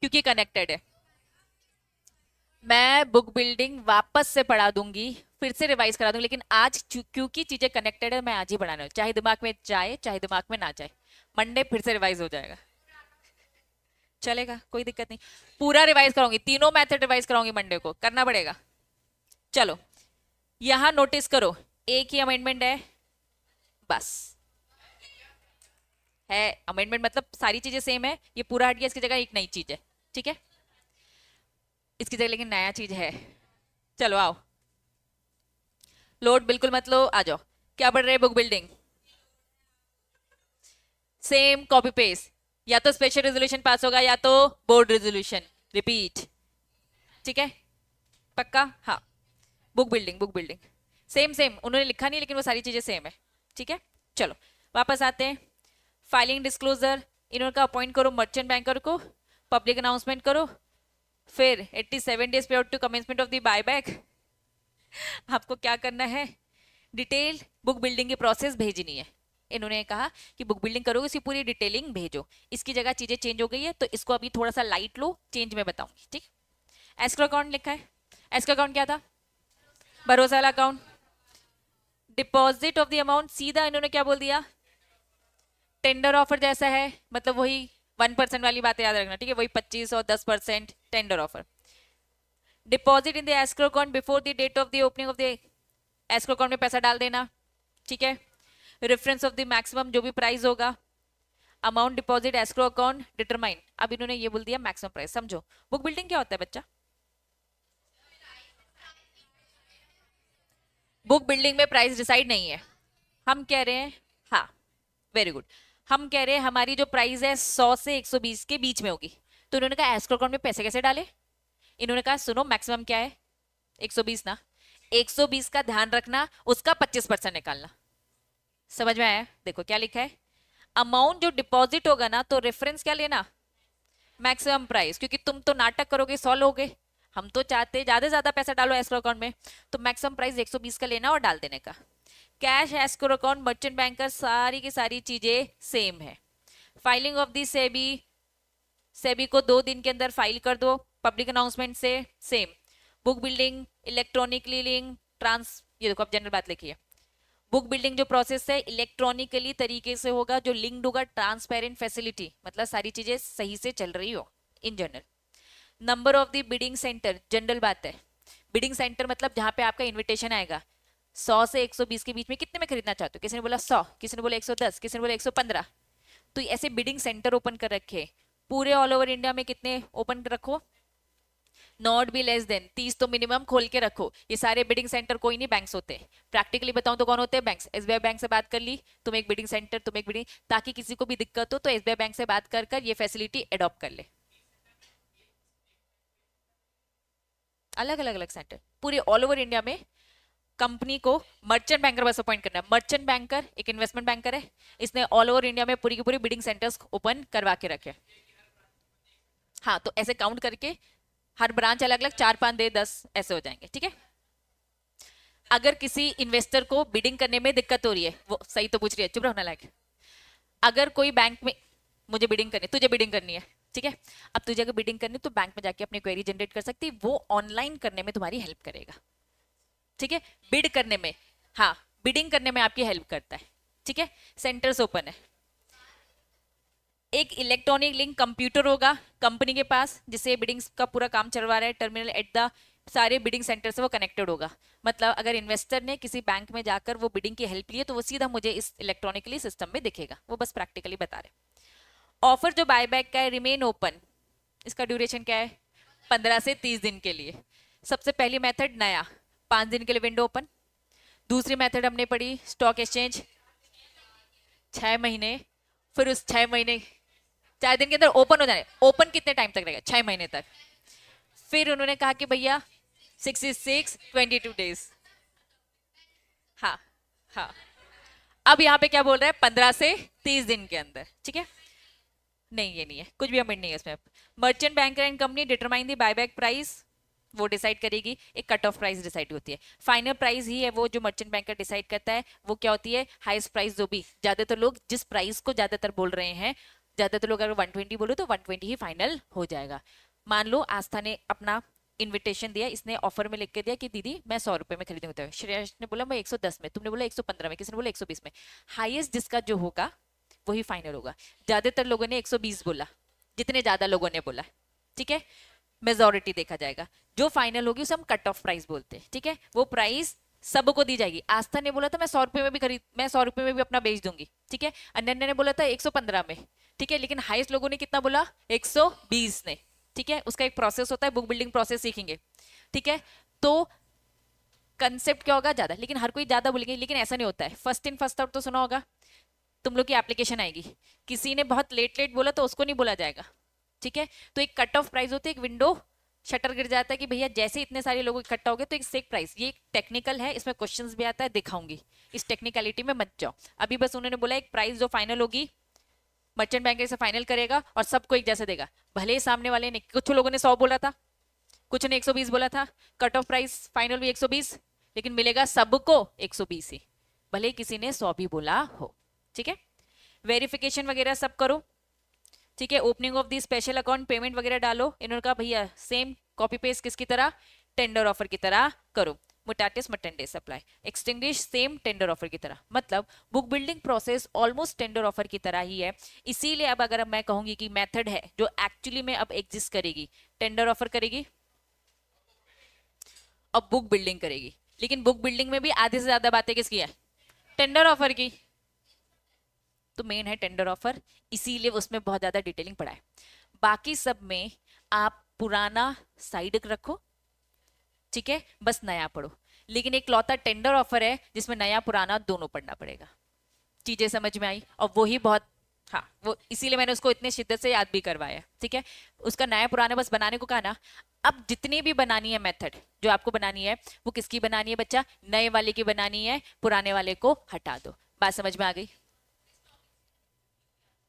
क्योंकि कनेक्टेड है मैं बुक बिल्डिंग वापस से पढ़ा दूंगी फिर से रिवाइज करा दूंगी लेकिन आज क्योंकि चीजें कनेक्टेड है मैं आज ही पढ़ाने चाहे दिमाग में जाए चाहे दिमाग में ना जाए मंडे फिर से रिवाइज हो जाएगा चलेगा कोई दिक्कत नहीं पूरा रिवाइज कराऊंगी तीनों मैथड रिवाइज कराऊंगी मंडे को करना पड़ेगा चलो यहां नोटिस करो एक ही अमेंडमेंट है बस है अमेंडमेंट मतलब सारी चीजें सेम है ये पूरा हट गया इसकी जगह एक नई चीज है ठीक है इसकी जगह लेकिन नया चीज है चलो आओ लोड बिल्कुल मत लो आ जाओ क्या पढ़ रहे book building same copy paste या तो स्पेशल रेजोल्यूशन पास होगा या तो बोर्ड रेजोल्यूशन रिपीट ठीक है पक्का हाँ book building book building same same उन्होंने लिखा नहीं लेकिन वो सारी चीज़ें सेम है ठीक है चलो वापस आते हैं फाइलिंग डिस्क्लोजर इन्होंने का अपॉइंट करो मर्चेंट बैंकर को पब्लिक अनाउंसमेंट करो फिर 87 days prior to commencement of the buyback आपको क्या करना है डिटेल बुक बिल्डिंग की प्रोसेस भेजनी है इन्होंने कहा कि बुक बिल्डिंग करोगे उसकी पूरी डिटेलिंग भेजो इसकी जगह चीज़ें चेंज हो गई है तो इसको अभी थोड़ा सा लाइट लो चेंज में बताऊंगी ठीक एस्क्रो अकाउंट लिखा है एस्क्रो अकाउंट क्या था भरोसा वाला account deposit of the amount सीधा इन्होंने क्या बोल दिया टेंडर ऑफर जैसा है मतलब वही वन परसेंट वाली बात याद रखना ठीक है वही पच्चीस और दस percent tender offer deposit in the escrow account before the date of the opening of the escrow account में पैसा डाल देना ठीक है रेफरेंस ऑफ द मैक्सिमम जो भी प्राइस होगा amount deposit escrow account determine अब इन्होंने ये बोल दिया मैक्सिमम प्राइस समझो बुक बिल्डिंग क्या होता है बच्चा बुक बिल्डिंग में प्राइस डिसाइड नहीं है हम कह रहे हैं हाँ वेरी गुड हम कह रहे हैं हमारी जो प्राइस है सौ से एक सौ बीस के बीच में होगी तो इन्होंने कहा एस्क्रो अकाउंट में पैसे कैसे डाले इन्होंने कहा सुनो मैक्सिमम क्या है एक सौ बीस ना एक सौ बीस का ध्यान रखना उसका पच्चीस परसेंट निकालना समझ में आया देखो क्या लिखा है अमाउंट जो डिपॉजिट होगा ना तो रेफरेंस क्या लेना मैक्सिमम प्राइस क्योंकि तुम तो नाटक करोगे सौ लोगे हम तो चाहते ज़्यादा से ज़्यादा पैसा डालो एस्क्रो अकाउंट में तो मैक्सिमम प्राइस बीस का लेना और डाल देने का cash escrow account merchant banker सारी की सारी चीज़ें सेम है filing of the SEBI SEBI को दो दिन के अंदर फाइल कर दो पब्लिक अनाउंसमेंट से same book building electronically link ट्रांस ये देखो आप जनरल बात लिखिए बुक बिल्डिंग जो प्रोसेस है इलेक्ट्रॉनिकली तरीके से होगा जो लिंक्ड होगा ट्रांसपेरेंट फैसिलिटी मतलब सारी चीज़ें सही से चल रही हो in general number of the bidding center general बात है बिडिंग सेंटर मतलब जहाँ पे आपका इन्विटेशन आएगा सौ से एक सौ बीस के बीच में कितने में खरीदना चाहते हो किसी ने बोला सौ किसी ने बोला एक सौ दस किसी ने बोला एक सौ पंद्रह तो ऐसे बिडिंग सेंटर ओपन कर रखे पूरे ऑल ओवर इंडिया में कितने ओपन रखो नॉट बी लेस देन तीस तो मिनिमम खोल के रखो ये सारे बिडिंग सेंटर कोई नहीं बैंक्स होते प्रैक्टिकली बताऊं तो कौन होते हैं बैंक्स एसबीआई बैंक से बात कर ली तुम एक बिडिंग सेंटर तुम एक बिडिंग ताकि किसी को भी दिक्कत हो तो एस बैंक से बात कर कर ये फैसिलिटी एडॉप्ट कर ले अलग अलग अलग सेंटर पूरे ऑल ओवर इंडिया में कंपनी को मर्चेंट बैंकर बस अपॉइंट करना है मर्चेंट बैंकर एक इन्वेस्टमेंट बैंकर है इसने ऑल ओवर इंडिया में पूरी की पूरी बिडिंग सेंटर्स ओपन करवा के रखे हाँ तो ऐसे काउंट करके हर ब्रांच अलग अलग चार पांच दे दस ऐसे हो जाएंगे ठीक है अगर किसी इन्वेस्टर को बिडिंग करने में दिक्कत हो रही है वो सही तो पूछ रही है चुप रहना लायक अगर कोई बैंक में मुझे बिडिंग करनी तुझे बिडिंग करनी है ठीक है अब तुझे अगर बिडिंग करनी तो बैंक में जाके अपनी क्वेरी जनरेट कर सकती है वो ऑनलाइन करने में तुम्हारी हेल्प करेगा ठीक है बिड करने में हाँ बिडिंग करने में आपकी हेल्प करता है ठीक है सेंटर्स ओपन है एक इलेक्ट्रॉनिक लिंक कंप्यूटर होगा कंपनी के पास जिसे बिडिंग का पूरा काम चलवा रहा है टर्मिनल एट द सारे बिडिंग सेंटर से वो कनेक्टेड होगा मतलब अगर इन्वेस्टर ने किसी बैंक में जाकर वो बिडिंग की हेल्प लिए तो वो सीधा मुझे इस इलेक्ट्रॉनिकली सिस्टम में दिखेगा वो बस प्रैक्टिकली बता रहे ऑफर जो बाय बैक का है रिमेन ओपन इसका ड्यूरेशन क्या है पंद्रह से तीस दिन के लिए सबसे पहली मेथड नया पाँच दिन के लिए विंडो ओपन दूसरी मेथड हमने पढ़ी स्टॉक एक्सचेंज छः महीने फिर उस छः महीने चार दिन के अंदर ओपन हो जाने ओपन कितने टाइम तक रहेगा छः महीने तक फिर उन्होंने कहा कि भैया sixty six twenty two days हाँ हाँ अब यहाँ पे क्या बोल रहा है पंद्रह से तीस दिन के अंदर ठीक है नहीं ये नहीं है कुछ भी अमिट नहीं है इसमें merchant bank and company determine the buy price वो डिसाइड करेगी एक कट ऑफ प्राइस डिसाइड होती है फाइनल प्राइस ही है वो जो मर्चेंट बैंकर डिसाइड करता है वो क्या होती है हाइस्ट प्राइस जो भी ज़्यादातर लोग जिस प्राइस को ज़्यादातर बोल रहे हैं ज़्यादातर लोग अगर 120 बोलो तो 120 ही फाइनल हो जाएगा मान लो आस्था ने अपना इन्विटेशन दिया इसने ऑफर में लिख के दिया कि दीदी मैं सौ रुपये में खरीदूंगी तो श्रेयस ने बोला मैं 110 में तुमने बोला 115 में बोला एक बोला 120 में हाईएस्ट जिसका जो होगा वही फाइनल होगा ज़्यादातर लोगों ने 120 बोला जितने ज़्यादा लोगों ने बोला ठीक है मेजोरिटी देखा जाएगा जो फाइनल होगी उसे हम कट ऑफ प्राइस बोलते हैं ठीक है वो प्राइस सबको दी जाएगी आस्था ने बोला था मैं सौ रुपये में भी खरीद मैं सौ रुपये में भी अपना बेच दूंगी ठीक है अन्य ने बोला था एक सौ पंद्रह में ठीक है लेकिन हाइस्ट लोगों ने कितना बोला एक सौ बीस ने ठीक है उसका एक प्रोसेस होता है बुक बिल्डिंग प्रोसेस सीखेंगे ठीक है तो कंसेप्ट क्या होगा ज़्यादा लेकिन हर कोई ज़्यादा बोलेंगे लेकिन ऐसा नहीं होता है फर्स्ट इन फर्स्ट आउट तो सुना होगा तुम लोग की एप्लीकेशन आएगी किसी ने बहुत लेट लेट बोला तो उसको नहीं बोला जाएगा ठीक है तो एक कट ऑफ प्राइस होती है एक विंडो शटर गिर जाता है कि भैया जैसे इतने सारे लोग इकट्ठा हो गए तो एक सेक प्राइस ये एक टेक्निकल है इसमें क्वेश्चंस भी आता है दिखाऊंगी इस टेक्निकलिटी में मत जाओ अभी बस उन्होंने बोला एक प्राइस जो फाइनल होगी मर्चेंट बैंक से फाइनल करेगा और सबको एक जैसे देगा भले ही सामने वाले ने कुछ लोगों ने सौ बोला था कुछ ने एक बोला था कट ऑफ प्राइस फाइनल भी एक लेकिन मिलेगा सबको एक ही भले किसी ने सौ भी बोला हो ठीक है वेरिफिकेशन वगैरह सब करो ठीक है opening of the special account payment वगैरह डालो इन्होंने कहा भैया सेम कॉपी पेस्ट किसकी तरह टेंडर ऑफर की तरह करो mutatis mutandis supply extinguish same tender offer की तरह मतलब book building process almost tender offer की तरह ही है इसीलिए अब अगर मैं कहूंगी कि मेथड है जो एक्चुअली में अब एग्जिस्ट करेगी टेंडर ऑफर करेगी अब बुक बिल्डिंग करेगी लेकिन बुक बिल्डिंग में भी आधे से ज्यादा बातें किसकी है टेंडर ऑफर की तो मेन है टेंडर ऑफर इसीलिए उसमें बहुत ज़्यादा डिटेलिंग पड़ा है बाकी सब में आप पुराना साइड रखो ठीक है बस नया पढ़ो लेकिन एक लौता टेंडर ऑफर है जिसमें नया पुराना दोनों पढ़ना पड़ेगा चीज़ें समझ में आई और वही बहुत हाँ वो इसीलिए मैंने उसको इतने शिद्दत से याद भी करवाया ठीक है उसका नया पुराना बस बनाने को कहा ना अब जितनी भी बनानी है मेथड जो आपको बनानी है वो किसकी बनानी है बच्चा नए वाले की बनानी है पुराने वाले को हटा दो बात समझ में आ गई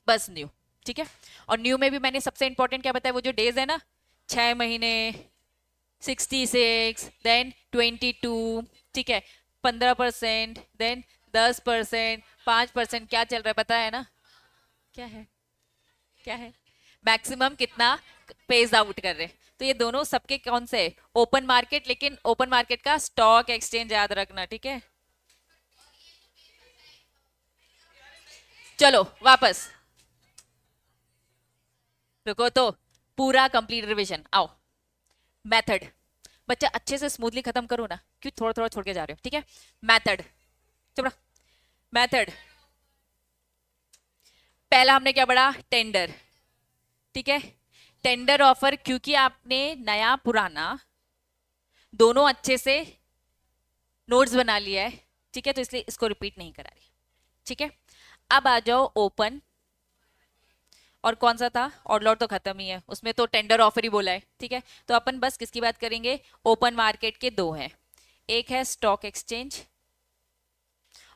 बस न्यू ठीक है और न्यू में भी मैंने सबसे इंपॉर्टेंट क्या बताया वो जो डेज है ना छः महीने sixty six then twenty two ठीक है पंद्रह परसेंट देन दस परसेंट पाँच परसेंट क्या चल रहा है पता है ना क्या है क्या है मैक्सिमम कितना पेज आउट कर रहे हैं तो ये दोनों सबके कौन से ओपन मार्केट लेकिन ओपन मार्केट का स्टॉक एक्सचेंज याद रखना ठीक है चलो वापस रुको तो पूरा कंप्लीट रिविजन आओ मेथड बच्चा अच्छे से स्मूथली खत्म करो ना क्यों थोड़ा थोड़ा छोड़ के जा रहे हो ठीक है मैथड चुप मैथड पहला हमने क्या पढ़ा टेंडर ठीक है टेंडर ऑफर क्योंकि आपने नया पुराना दोनों अच्छे से नोट्स बना लिया है ठीक है तो इसलिए इसको रिपीट नहीं करा रही ठीक है अब आ जाओ ओपन और कौन सा था ऑडलॉट तो खत्म ही है उसमें तो टेंडर ऑफर ही बोला है ठीक है तो अपन बस किसकी बात करेंगे ओपन मार्केट के दो हैं एक है स्टॉक एक्सचेंज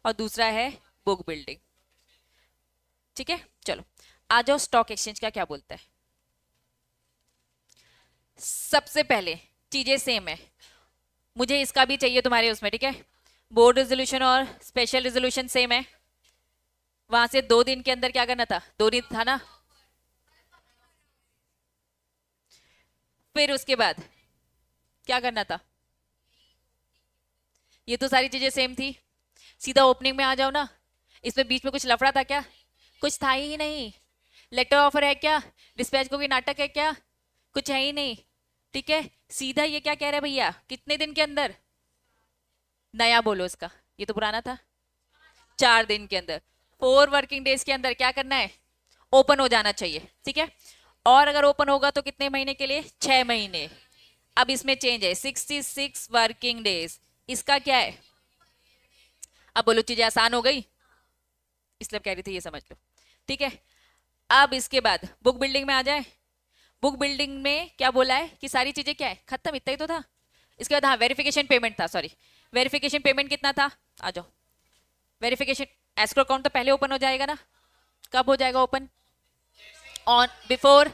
और दूसरा है बुक बिल्डिंग ठीक है चलो आ जाओ स्टॉक एक्सचेंज का क्या बोलता है सबसे पहले चीजें सेम है मुझे इसका भी चाहिए तुम्हारे उसमें ठीक है बोर्ड रेजोल्यूशन और स्पेशल रेजोल्यूशन सेम है वहां से दो दिन के अंदर क्या करना था दो दिन था ना फिर उसके बाद क्या करना था ये तो सारी चीजें सेम थी सीधा ओपनिंग में आ जाओ ना इसमें बीच में कुछ लफड़ा था क्या कुछ था ही नहीं लेटर ऑफर है क्या डिस्पैच को भी नाटक है क्या कुछ है ही नहीं ठीक है सीधा ये क्या कह रहे हैं भैया कितने दिन के अंदर नया बोलो इसका ये तो पुराना था चार दिन के अंदर फोर वर्किंग डेज के अंदर क्या करना है ओपन हो जाना चाहिए ठीक है और अगर ओपन होगा तो कितने महीने के लिए छह महीने अब इसमें चेंज है सिक्सटी सिक्स वर्किंग डेज इसका क्या है अब बोलो चीजें आसान हो गई इसलिए कह रही थी ये समझ लो ठीक है अब इसके बाद बुक बिल्डिंग में आ जाए बुक बिल्डिंग में क्या बोला है कि सारी चीजें क्या है खत्म इतना ही तो था इसके बाद हाँ वेरिफिकेशन पेमेंट था सॉरी वेरिफिकेशन पेमेंट कितना था आ जाओ वेरिफिकेशन एस्क्रो अकाउंट तो पहले ओपन हो जाएगा ना कब हो जाएगा ओपन ऑन बिफोर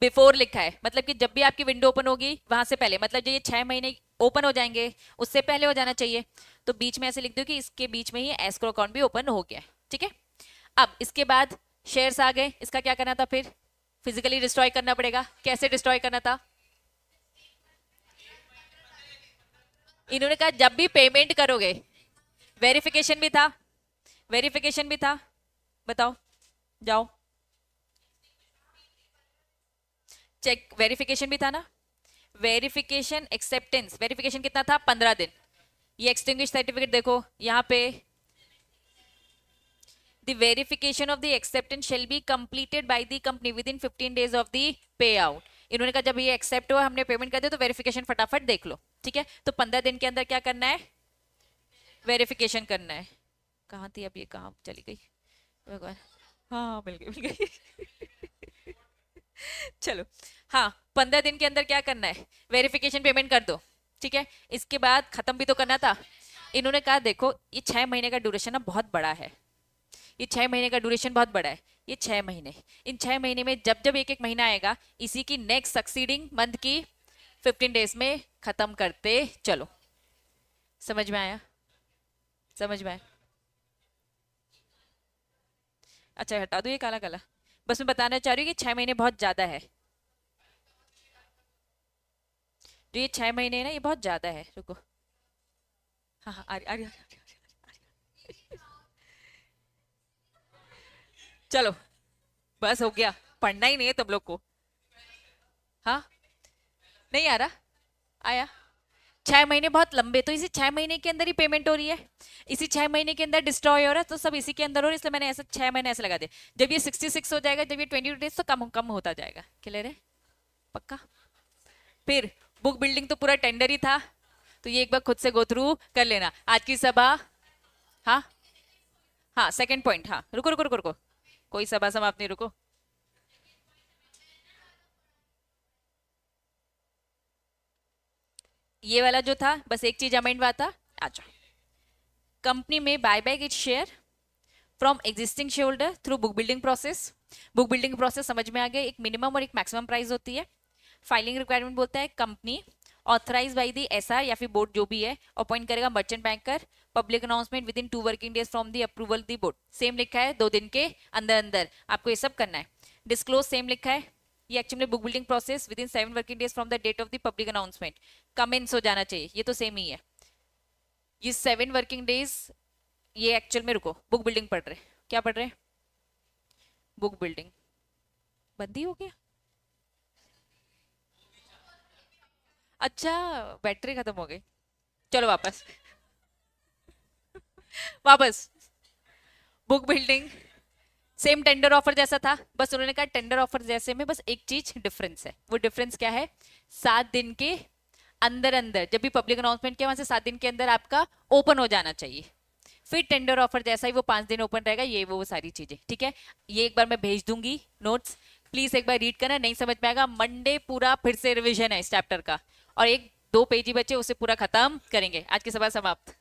बिफोर लिखा है मतलब कि जब भी आपकी विंडो ओपन होगी वहां से पहले मतलब जो ये छह महीने ओपन हो जाएंगे उससे पहले हो जाना चाहिए तो बीच में ऐसे लिख दो कि इसके बीच में ही एस्क्रो अकाउंट भी ओपन हो गया है ठीक है अब इसके बाद शेयर्स आ गए इसका क्या करना था फिर फिजिकली डिस्ट्रॉय करना पड़ेगा कैसे डिस्ट्रॉय करना था इन्होंने कहा जब भी पेमेंट करोगे वेरिफिकेशन भी था वेरिफिकेशन भी था बताओ जाओ चेक वेरिफिकेशन भी था ना वेरिफिकेशन एक्सेप्टेंस वेरिफिकेशन कितना था पंद्रह दिन ये एक्सटिंग सर्टिफिकेट देखो यहाँ पे the verification of the acceptance shall be completed by the company within 15 days of the payout इन्होंने कहा जब ये एक्सेप्ट हुआ हमने पेमेंट कर दिया तो वेरिफिकेशन फटाफट देख लो ठीक है तो पंद्रह दिन के अंदर क्या करना है वेरिफिकेशन करना है कहाँ थी अब ये कहाँ चली गई हाँ मिल गई मिल गई चलो हाँ पंद्रह दिन के अंदर क्या करना है वेरिफिकेशन पेमेंट कर दो ठीक है इसके बाद ख़त्म भी तो करना था इन्होंने कहा देखो ये छः महीने का ड्यूरेशन ना बहुत बड़ा है ये छः महीने का ड्यूरेशन बहुत बड़ा है ये छः महीने इन छः महीने में जब जब एक एक महीना आएगा इसी की नेक्स्ट सक्सीडिंग मंथ की फिफ्टीन डेज में ख़त्म करते चलो समझ में आया समझ में आया अच्छा हटा दो ये काला काला बस मैं बताना चाह रही हूँ कि छः महीने बहुत ज़्यादा है तो ये छः महीने ना ये बहुत ज़्यादा है रुको हाँ हाँ अरे चलो बस हो गया पढ़ना ही नहीं है तुम लोग को हाँ नहीं आ रहा आया छः महीने बहुत लंबे तो इसी छः महीने के अंदर ही पेमेंट हो रही है इसी छः महीने के अंदर डिस्ट्रॉय हो रहा है तो सब इसी के अंदर हो रहा है इसलिए मैंने ऐसा छः महीने ऐसे लगा दिया जब ये सिक्सटी सिक्स हो जाएगा जब ये ट्वेंटी डेज तो कम कम होता जाएगा क्लियर है पक्का फिर बुक बिल्डिंग तो पूरा टेंडर ही था तो ये एक बार खुद से गो थ्रू कर लेना आज की सभा हाँ हाँ सेकेंड पॉइंट हाँ रुको रुको रुको रुको कोई सभा समाप्त नहीं रुको ये वाला जो था बस एक चीज अमाइंड हुआ था अच्छा कंपनी में buyback it share from existing shareholder through book building process book building process समझ में आ गया एक मिनिमम और एक मैक्सिमम प्राइस होती है फाइलिंग रिक्वायरमेंट बोलता है company authorize by the S या फिर बोर्ड जो भी है अपॉइंट करेगा merchant banker public announcement within two working days from the approval the board same लिखा है दो दिन के अंदर अंदर आपको ये सब करना है डिस्क्लोज सेम लिखा है ये actually book building process within seven working days from the date of the public announcement comments हो जाना चाहिए ये तो सेम ही है ये सेवन वर्किंग डेज ये एक्चुअल में रुको बुक बिल्डिंग पढ़ रहे क्या पढ़ रहे बुक बिल्डिंग बंदी हो गया अच्छा बैटरी खत्म हो गई चलो वापस वापस book building same tender offer जैसा था बस उन्होंने कहा टेंडर ऑफर जैसे में बस एक चीज डिफरेंस है वो डिफरेंस क्या है सात दिन के अंदर अंदर जब भी पब्लिक अनाउंसमेंट किया वहां से सात दिन के अंदर आपका ओपन हो जाना चाहिए फिर टेंडर ऑफर जैसा ही वो पांच दिन ओपन रहेगा ये वो, वो सारी चीजें ठीक है ये एक बार मैं भेज दूंगी नोट्स प्लीज एक बार रीड करना नहीं समझ पाएगा मंडे पूरा फिर से रिविजन है इस चैप्टर का और एक दो पेज ही बचे उसे पूरा खत्म करेंगे आज की सभा समाप्त